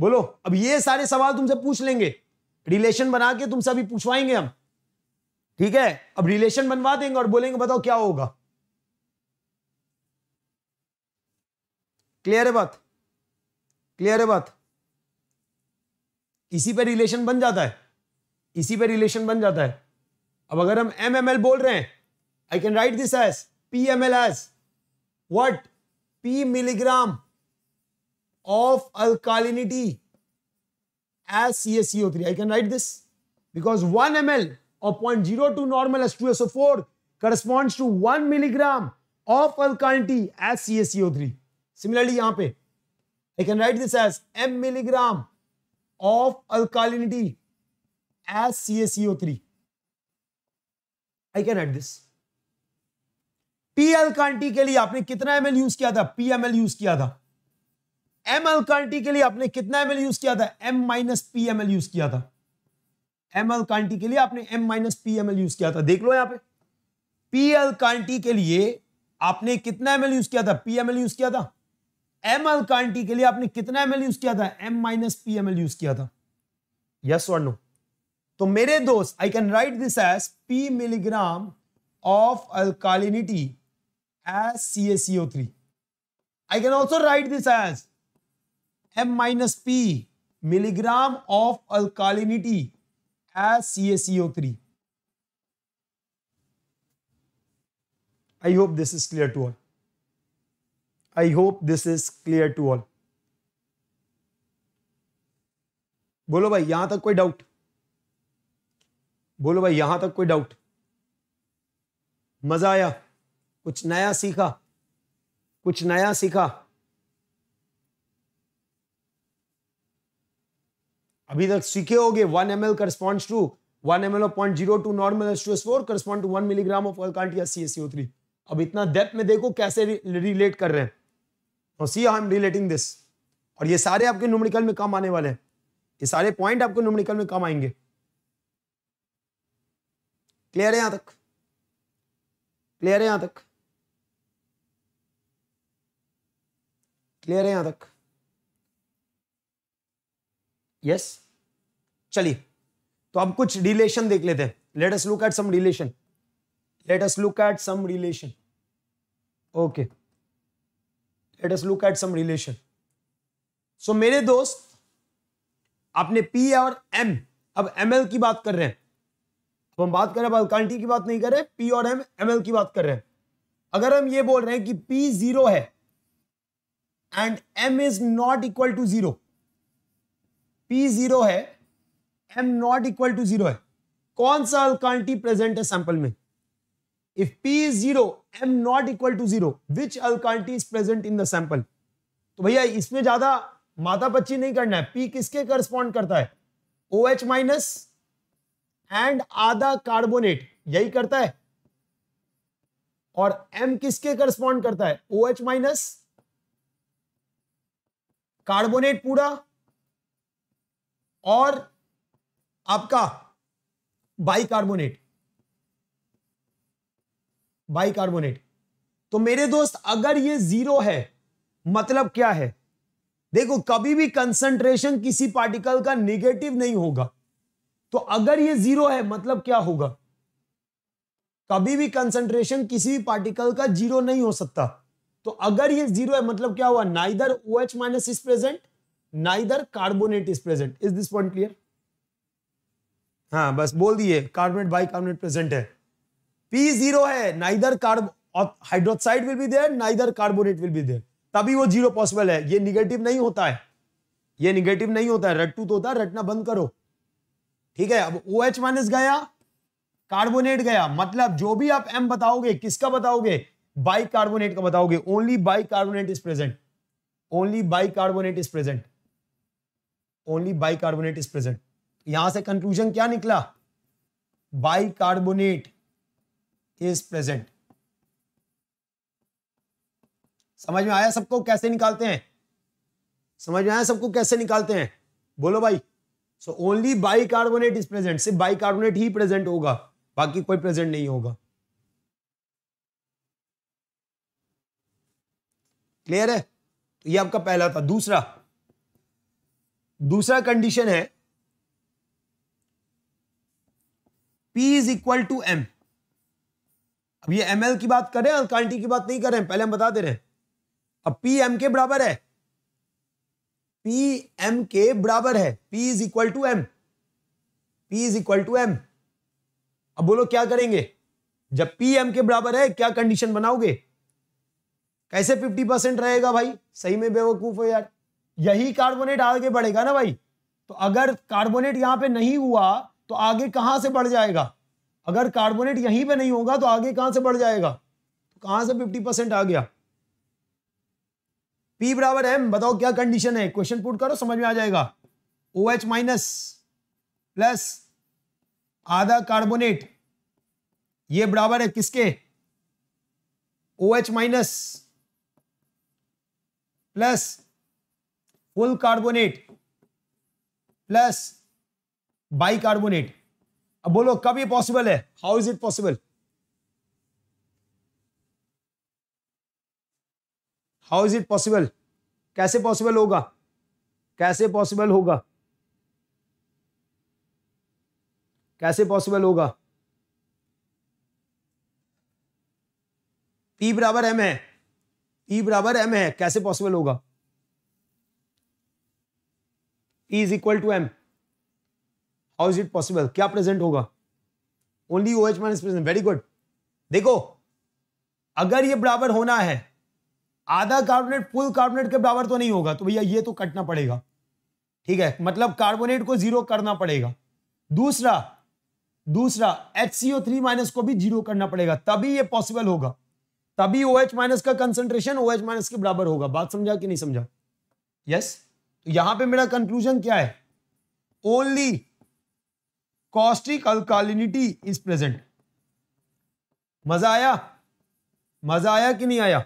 Speaker 1: बोलो अब ये सारे सवाल तुमसे पूछ लेंगे रिलेशन बना के तुमसे अभी पूछवाएंगे हम ठीक है अब रिलेशन बनवा देंगे और बोलेंगे बताओ क्या होगा क्लियर है बात क्लियर है बात इसी पे रिलेशन बन जाता है इसी पे रिलेशन बन जाता है अब अगर हम एम एम एल बोल रहे हैं I can write this as P M L as what P milligram of alkalinity as C S C O three I can write this because one M L or 0.02 normal H2SO4 corresponds to 1 milligram of alkalinity as CaCO3. Similarly, यहाँ पे I can write this as m milligram of alkalinity as CaCO3. I can add this. P alkalinity के लिए आपने कितना एम यूज किया था पी एम यूज किया था एम अल्कांटी के लिए आपने कितना एम यूज किया था M minus P M use किया था एमएल कांटी के लिए आपने M minus P M L use किया था देख लो यहां पे पी एल कांटी के लिए आपने कितना एमएल यूज किया था पी एम एल यूज किया था एम एल कांटी के लिए आपने कितना एमएल यूज किया था M minus P M L use किया था यस और नो तो मेरे दोस्त I can write this as P milligram of alkalinity as C S CO three I can also write this as M minus P milligram of alkalinity as CaCO3. I hope this is clear to all. I hope this is clear to all. बोलो भाई यहां तक कोई डाउट बोलो भाई यहां तक कोई डाउट मजा आया कुछ नया सीखा कुछ नया सीखा अभी तक सीखे होगे one M L corresponds to one M L of point zero two normal H two S four correspond to one milligram of alkalinity या सी एस थ्री अब इतना डेप्थ में देखो कैसे रिलेट कर रहे हैं और see I am relating this और ये सारे आपके नुमरिकल में काम आने वाले हैं ये सारे पॉइंट आपके नुमरिकल में काम आएंगे क्लियर है यहां तक क्लियर है यहां तक क्लियर है यहां तक यस yes? चलिए तो अब कुछ रिलेशन देख लेते हैं let us look at some relation let us look at some relation okay let us look at some relation so मेरे दोस्त आपने पी और एम अब एम एल की बात कर रहे हैं अब हम बात कर रहे हैं अल्कांटी की बात नहीं कर रहे पी और एम एम एल की बात कर रहे हैं अगर हम ये बोल रहे हैं कि पी जीरो है and M is not equal to zero P zero है M not equal to zero है कौन सा अल्कांटी प्रेजेंट है सैंपल में if P is zero M not equal to zero which alkalinity is present in the sample तो भैया इसमें ज्यादा माता पच्ची नहीं करना है पी किसके करस्पॉन्ड करता है ओ एच माइनस एंड आधा कार्बोनेट यही करता है और एम किसके करस्पॉन्ड करता है ओ एच माइनस कार्बोनेट पूरा और आपका बाइकार्बोनेट बाइकार्बोनेट तो मेरे दोस्त अगर ये जीरो है मतलब क्या है देखो कभी भी कंसंट्रेशन किसी पार्टिकल का निगेटिव नहीं होगा तो अगर ये जीरो है मतलब क्या होगा कभी भी कंसंट्रेशन किसी भी पार्टिकल का जीरो नहीं हो सकता तो अगर ये जीरो है मतलब क्या हुआ neither O H minus is present neither carbonate is present is this point clear हाँ बस बोल दिए कार्बोनेट बाई कार्बोनेट प्रेजेंट है पी जीरो है neither carb hydroxide will be there neither carbonate will be there तभी वो जीरो पॉसिबल है ये निगेटिव नहीं होता है ये निगेटिव नहीं होता है रट्टू तो होता है रटना बंद करो ठीक है अब ओ एच माइनस गया कार्बोनेट गया मतलब जो भी आप एम बताओगे किसका बताओगे बाई कार्बोनेट का बताओगे only bicarbonate is present only bicarbonate is present only bicarbonate is present यहां से कंक्लूजन क्या निकला बाई कार्बोनेट इज प्रेजेंट समझ में आया सबको कैसे निकालते हैं समझ में आया सबको कैसे निकालते हैं बोलो भाई so only bicarbonate is present सिर्फ बाई कार्बोनेट ही प्रेजेंट होगा बाकी कोई प्रेजेंट नहीं होगा क्लियर है तो ये आपका पहला था दूसरा दूसरा कंडीशन है P is equal to M अब ये एम की बात करें और क्वांटिटी की बात नहीं करें पहले हम बता दे रहे हैं अब पी एम के बराबर है पी एम के बराबर है P is equal to M P is equal to M अब बोलो क्या करेंगे जब पी एम के बराबर है क्या कंडीशन बनाओगे कैसे फिफ्टी परसेंट रहेगा भाई सही में बेवकूफ हो यार यही कार्बोनेट आगे बढ़ेगा ना भाई तो अगर कार्बोनेट यहां पे नहीं हुआ तो आगे कहां से बढ़ जाएगा अगर कार्बोनेट यहीं पे नहीं होगा तो आगे कहां से बढ़ जाएगा तो कहां से फिफ्टी परसेंट आ गया पी बराबर एम बताओ क्या कंडीशन है क्वेश्चन पुट करो समझ में आ जाएगा ओ एच माइनस प्लस आधा कार्बोनेट ये बराबर है किसके O H minus plus full carbonate plus bicarbonate अब बोलो कब ये पॉसिबल है how is it possible how is it possible कैसे पॉसिबल होगा कैसे पॉसिबल होगा कैसे पॉसिबल होगा पी बराबर एम है पी बराबर एम है कैसे पॉसिबल होगा P is equal to M how is it possible क्या प्रेजेंट होगा only O H minus present very good देखो अगर ये बराबर होना है आधा कार्बोनेट फुल कार्बोनेट के बराबर तो नहीं होगा तो भैया ये तो कटना पड़ेगा ठीक है मतलब कार्बोनेट को जीरो करना पड़ेगा दूसरा दूसरा H C O three minus को भी जीरो करना पड़ेगा तभी ये पॉसिबल होगा तभी ओ एच माइनस का कंसंट्रेशन ओ एच माइनस के बराबर होगा बात समझा कि नहीं समझा यस yes? तो यहां पे मेरा कंक्लूजन क्या है only caustic alkalinity is present मजा आया मजा आया कि नहीं आया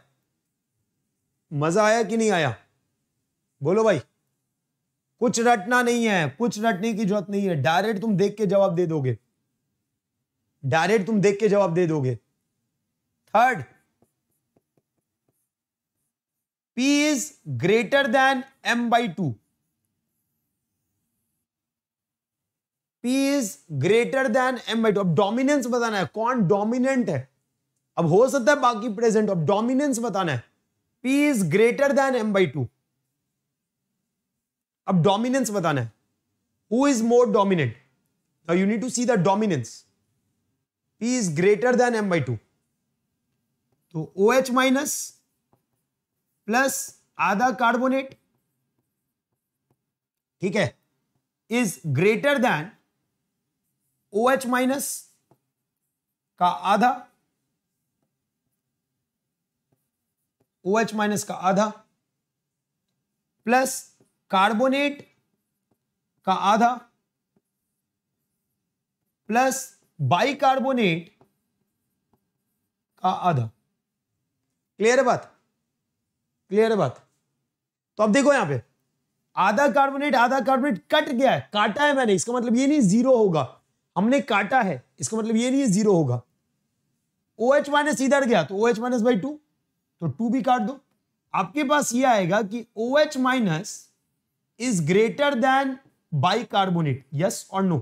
Speaker 1: मजा आया कि नहीं आया बोलो भाई कुछ रटना नहीं है कुछ रटने की जरूरत नहीं है डायरेक्ट तुम देख के जवाब दे दोगे डायरेक्ट तुम देख के जवाब दे दोगे third P is greater than M by two P is greater than M by two अब डोमिनेंस बताना है कौन डोमिनेंट है अब हो सकता है बाकी प्रेजेंट अब डोमिनेंस बताना है P is greater than M by two अब डोमिनेंस बताना है who is more dominant now you need to see the dominance P is greater than M by two तो ओ एच माइनस प्लस आधा कार्बोनेट ठीक है is greater than O H minus का आधा ओ एच माइनस का आधा प्लस कार्बोनेट का आधा प्लस बाइकार्बोनेट का आधा क्लियर बात क्लियर बात तो अब देखो यहां पे आधा कार्बोनेट आधा कार्बोनेट कट गया है काटा है मैंने इसका मतलब ये नहीं जीरो होगा हमने काटा है इसका मतलब ये नहीं है जीरो होगा ओ एच माइनस इधर गया तो O H minus by two तो टू भी काट दो आपके पास ये आएगा कि O H minus is greater than carbonate yes और नो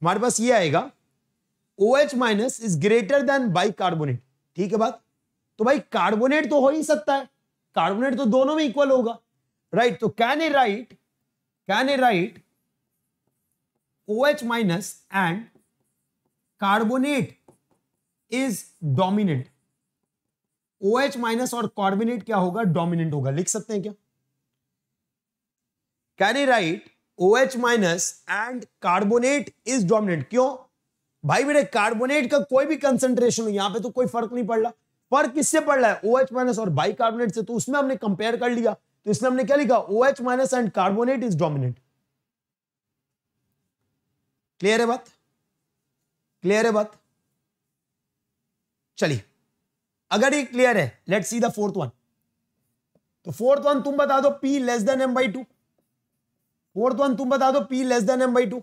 Speaker 1: हमारे पास ये आएगा O H minus is greater than carbonate ठीक है बात तो भाई कार्बोनेट तो हो ही सकता है कार्बोनेट तो दोनों में इक्वल होगा राइट right, तो can a write can a write minus and carbonate is is O H minus और कार्बोनेट क्या होगा डोमिनेंट होगा लिख सकते हैं क्या can you write H minus and carbonate is dominant क्यों भाई मेरे कार्बोनेट का कोई भी कंसेंट्रेशन हो यहां पे तो कोई फर्क नहीं पड़ रहा फर्क किससे पड़ रहा है एच माइनस और बाई कार्बोनेट से तो उसमें हमने कंपेयर कर लिया तो इसमें हमने क्या लिखा H minus and carbonate is dominant clear है बात क्लियर है बात चलिए अगर ये क्लियर है let see the fourth one तो फोर्थ वन तुम बता दो P less than M by two fourth one तुम बता दो P less than M by two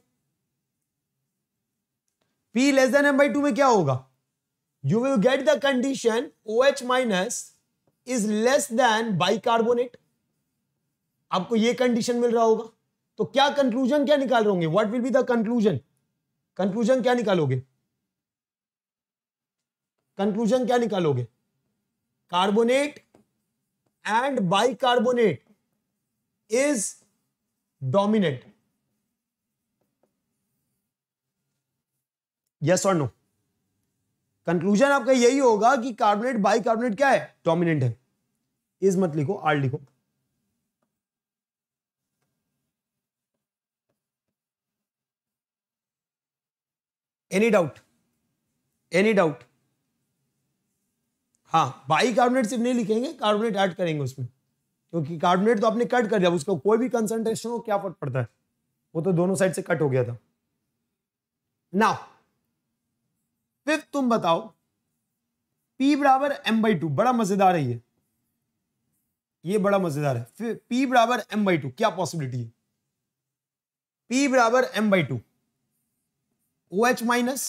Speaker 1: P less than M by two में क्या होगा you will get the condition O H minus is less than bicarbonate आपको ये कंडीशन मिल रहा होगा तो क्या कंक्लूजन क्या निकाल रहे होंगे what will be the conclusion conclusion क्या निकालोगे कंक्लूजन क्या निकालोगे carbonate and bicarbonate is dominant yes और नो कंक्लूजन आपका यही होगा कि कार्बोनेट बाइकार्बोनेट क्या है डोमिनेंट है इज मत लिखो आर लिखो एनी डाउट एनी डाउट हाँ बाई कार्बोनेट सिर्फ नहीं लिखेंगे कार्बोनेट ऐड करेंगे उसमें क्योंकि कार्बोनेट तो आपने कट कर दिया उसका कोई भी कंसंट्रेशन हो क्या फर्क पड़ता है वो तो दोनों साइड से कट हो गया था ना फिफ्थ तुम बताओ पी बराबर एम बाई टू बड़ा मजेदार है ये ये बड़ा मजेदार है पी बराबर एम बाई टू क्या पॉसिबिलिटी है पी बराबर M by two O H minus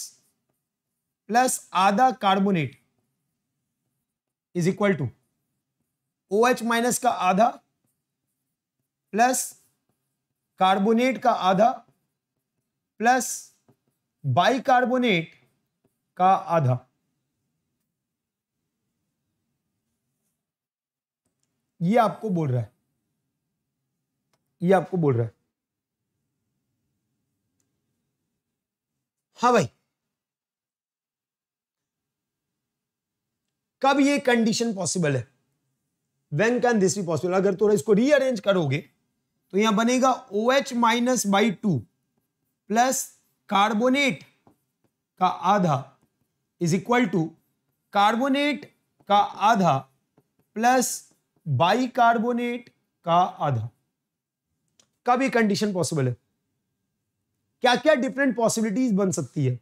Speaker 1: plus आधा carbonate is equal to O H minus का आधा प्लस कार्बोनेट का आधा प्लस बाइकार्बोनेट का आधा ये आपको बोल रहा है ये आपको बोल रहा है हाँ भाई कब ये कंडीशन पॉसिबल है when can this be possible अगर थोड़ा इसको रीअरेंज करोगे तो यहां बनेगा O H minus by two plus carbonate का आधा इज इक्वल टू कार्बोनेट का आधा प्लस बाई कार्बोनेट का आधा कब ये कंडीशन पॉसिबल है क्या क्या डिफरेंट पॉसिबिलिटीज बन सकती है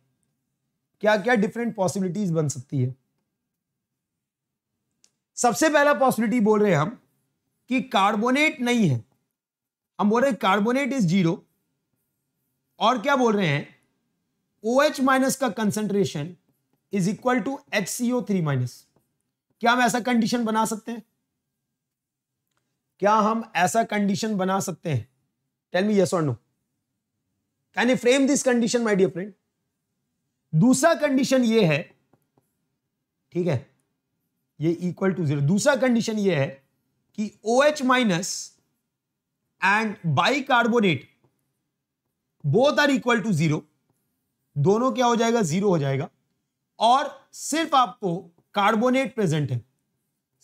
Speaker 1: क्या क्या डिफरेंट पॉसिबिलिटीज बन सकती है सबसे पहला पॉसिबिलिटी बोल रहे हैं हम कि कार्बोनेट नहीं है हम बोल रहे हैं कार्बोनेट इज जीरो और क्या बोल रहे हैं ओ एच माइनस का concentration is equal to H C O three minus क्या हम ऐसा कंडीशन बना सकते हैं क्या हम ऐसा कंडीशन बना सकते हैं टेल मी यस और no you frame this condition my dear friend दूसरा कंडीशन ये है ठीक है ये इक्वल टू जीरो दूसरा कंडीशन ये है कि O H minus and bicarbonate both are equal to zero दोनों क्या हो जाएगा जीरो हो जाएगा और सिर्फ आपको कार्बोनेट प्रेजेंट है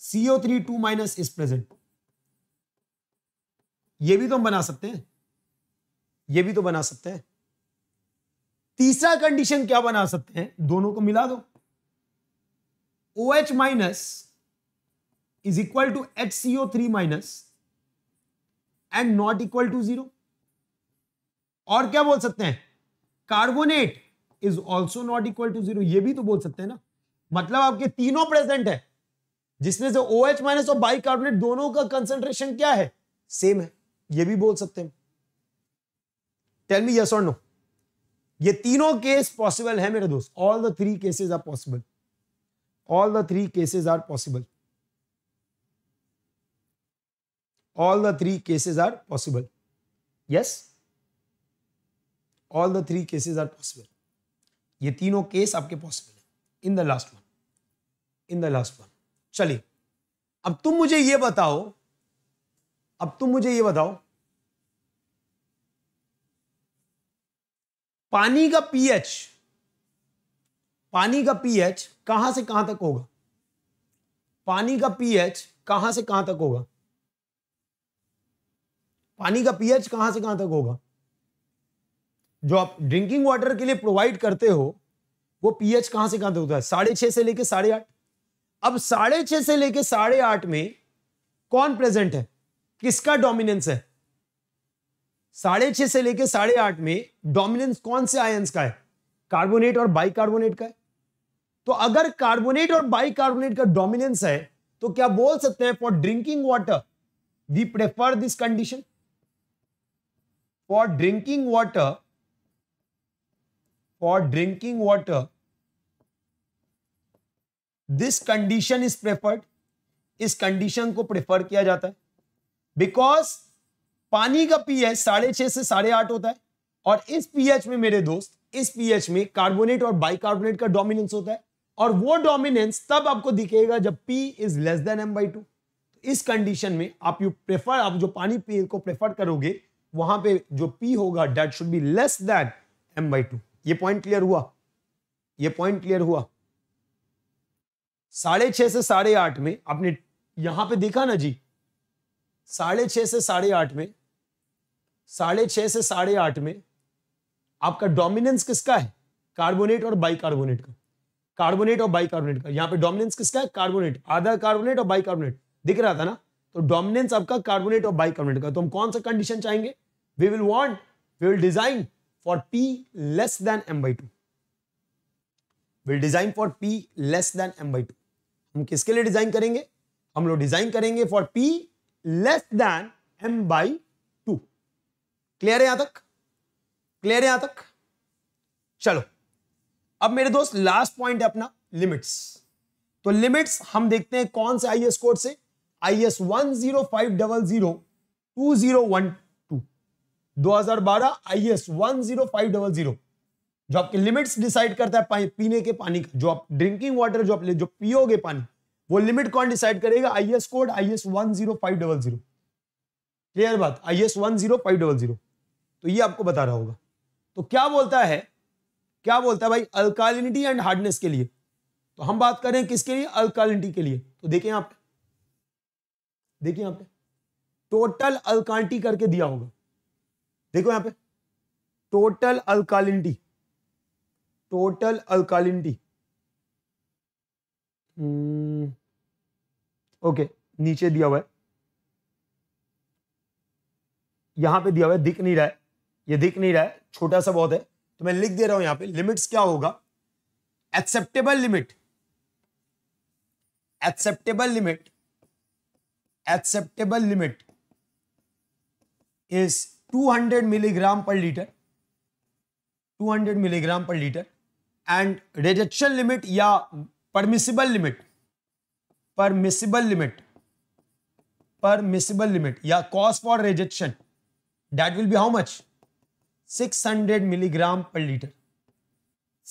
Speaker 1: CO three two minus is present ये भी तो हम बना सकते हैं ये भी तो बना सकते हैं तीसरा कंडीशन क्या बना सकते हैं दोनों को मिला दो O H minus is equal to H C O three minus and not equal to zero और क्या बोल सकते हैं carbonate is also not equal to zero ये भी तो बोल सकते हैं ना मतलब आपके तीनों प्रेजेंट है जिसमें से ओ एच माइनस और बाई कार्बोनेट दोनों का कंसेंट्रेशन क्या है सेम है ये भी बोल सकते हैं टेल मी यस और नो ये तीनों केस पॉसिबल है मेरे दोस्त all the three cases are possible all the three cases are possible all the three cases are possible yes all the three cases are possible ये तीनों केस आपके पॉसिबल है in the last one in the last one चलिए अब तुम मुझे ये बताओ अब तुम मुझे ये बताओ पानी का पीएच पानी का पीएच कहां से कहां तक होगा पानी का पीएच कहां से कहां तक होगा पानी का पीएच कहां से कहां तक होगा जो आप ड्रिंकिंग वाटर के लिए प्रोवाइड करते हो वो पीएच कहां से कहां तक होता है साढ़े छह से लेकर साढ़े आठ अब साढ़े छह से लेकर साढ़े आठ में कौन प्रेजेंट है किसका डोमिनेंस है साढ़े छह से लेकर साढ़े आठ में डोमिनेंस कौन से आयंस का है कार्बोनेट और बाइकार्बोनेट का है तो अगर कार्बोनेट और बाइकार्बोनेट का डोमिनेंस है तो क्या बोल सकते हैं for drinking water we prefer this condition for drinking water for drinking water this condition is preferred इस कंडीशन को प्रेफर किया जाता है बिकॉज पानी का पी एच साढ़े छह से साढ़े आठ होता है और इस पीएच में मेरे दोस्त इस पीएच में कार्बोनेट और बाइकार्बोनेट का डोमिनेंस होता है और वो डोमिनेंस तब आपको दिखेगा जब P is less than M by two इस कंडीशन में आप यू प्रेफर आप जो पानी पी को प्रेफर करोगे वहां पे जो पी होगा that should be less than M by two ये पॉइंट क्लियर हुआ ये पॉइंट क्लियर हुआ साढ़े छह से साढ़े आठ में आपने यहां पे देखा ना जी साढ़े छह से साढ़े आठ में साढ़े छह से साढ़े आठ में आपका डोमिनेंस किसका है कार्बोनेट और बाइकार्बोनेट का कार्बोनेट और बाइकार्बोनेट का यहाँ पे डोमिनेंस किसका है कार्बोनेट आधा कार्बोनेट और बाइकार्बोनेट दिख रहा था ना तो डोमिनेंस आपका कार्बोनेट और बाइकार्बोनेट का तो हम कौन सा कंडीशन चाहेंगे we will want we will design for P less than M by two will design for P less than M by two हम किसके लिए डिजाइन करेंगे हम लोग डिजाइन करेंगे for P less than M by clear है यहां तक क्लियर है यहां तक चलो अब मेरे दोस्त लास्ट पॉइंट है अपना लिमिट्स तो लिमिट्स हम देखते हैं कौन से आईएस कोड से one one zero zero zero five double two two दो हजार बारह IAS one zero five double zero जो आपके लिमिट्स डिसाइड करता है पानी, पीने के पानी का जो आप ड्रिंकिंग वाटर जो आप ले, जो पियोगे पानी वो लिमिट कौन डिसाइड करेगा IS code IS one zero five double zero clear बात IS one zero five double zero तो ये आपको बता रहा होगा तो क्या बोलता है क्या बोलता है भाई अल्कालिनिटी एंड हार्डनेस के लिए तो हम बात कर रहे हैं किसके लिए अल्कालिनिटी के लिए तो देखिए आप देखिए यहां पे टोटल अल्कालिटी करके दिया होगा देखो यहां पे total alkalinity total alkalinity okay नीचे दिया हुआ है यहां पे दिया हुआ है दिख नहीं रहा है ये दिख नहीं रहा है छोटा सा बहुत है तो मैं लिख दे रहा हूं यहां पे लिमिट्स क्या होगा acceptable limit acceptable limit acceptable limit is 200 milligram per litre 200 milligram per litre and rejection limit या permissible limit permissible limit permissible limit या cost for rejection that will be how much 600 milligram per litre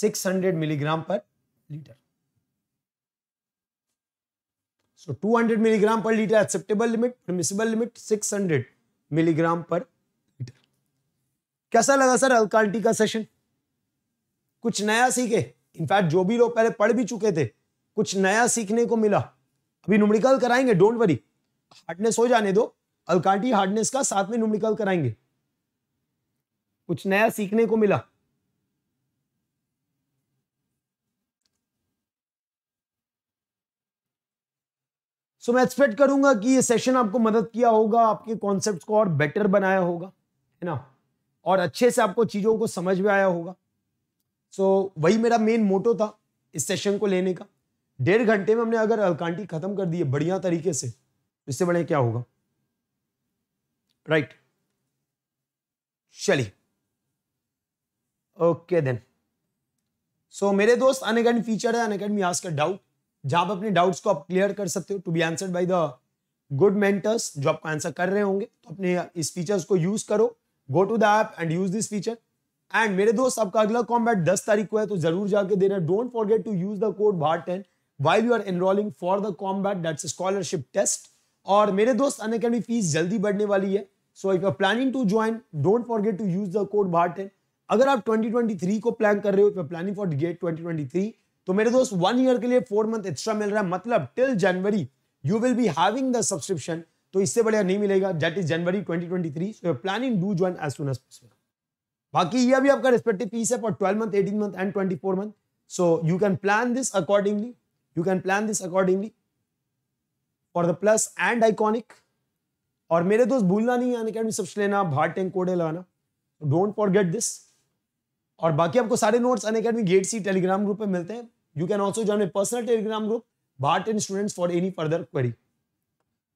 Speaker 1: 600 milligram per litre so 200 milligram per litre acceptable limit permissible limit 600 milligram per litre कैसा लगा सर अल्कांटी का सेशन कुछ नया सीखे इनफैक्ट जो भी लोग पहले पढ़ भी चुके थे कुछ नया सीखने को मिला अभी नुमरिकल कराएंगे डोंट वरी हार्डनेस हो जाने दो अल्कांटी हार्डनेस का साथ में नुमरिकल कराएंगे कुछ नया सीखने को मिला सो so, मैं एक्सपेक्ट करूंगा कि ये सेशन आपको मदद किया होगा आपके कॉन्सेप्ट को और बेटर बनाया होगा है ना और अच्छे से आपको चीज़ों को समझ में आया होगा सो so, वही मेरा मेन मोटो था इस सेशन को लेने का डेढ़ घंटे में हमने अगर अलकांटी खत्म कर दी है बढ़िया तरीके से तो इससे बढ़िया क्या होगा राइट right. चलिए ओके देन सो मेरे दोस्त अन फीचर है अन अकेडमी का डाउट जहां पर अपने डाउट्स को आप क्लियर कर सकते हो to be answered by the good mentors जो आपको आंसर कर रहे होंगे तो अपने इस फीचर्स को यूज करो go to the app and use this feature and मेरे दोस्त आपका अगला कॉम्बैट दस तारीख को है तो जरूर जाके देना don't forget to use the code भार ten while you are enrolling for the combat that's scholarship test और मेरे दोस्त अन अकेडमी फीस जल्दी बढ़ने वाली है so if you are planning to join don't forget to use the code भार टेन अगर आप 2023 को प्लान कर रहे हो प्लानिंग फॉर गेट 2023 तो मेरे दोस्त वन ईयर के लिए फोर मंथ एक्स्ट्रा मिल रहा है मतलब till January you will be having the subscription तो इससे बढ़िया नहीं मिलेगा that is January 2023 so planning do join as soon as possible बाकी ये भी आपका रिस्पेक्टिव पीस है for 12 month 18 month and 24 month so you can plan this accordingly you can plan this accordingly for the plus and iconic और मेरे दोस्त भूलना नहीं है अकेडमी सब्स लेना भाट एंड कोडे लगाना डोंट फॉरगेट दिस और बाकी आपको सारे notes Unacademy GATE C Telegram group पे मिलते हैं you can also join personal Telegram group Bharat and students for any further query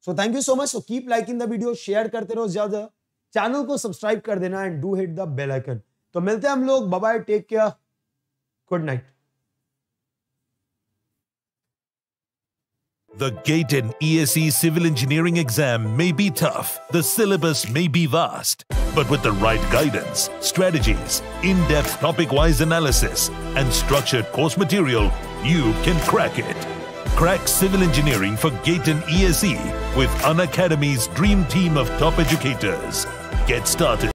Speaker 1: so thank you so much so keep liking the video share करते रहो ज्यादा चैनल को सब्सक्राइब कर देना and do hit the bell icon तो मिलते हैं हम लोग bye take care good night The GATE and ESE civil engineering exam may be tough, the syllabus may be vast, but with the right guidance, strategies, in-depth topic-wise analysis, and structured course material, you can crack it. Crack civil engineering for GATE and ESE with Unacademy's dream team of top educators. Get started.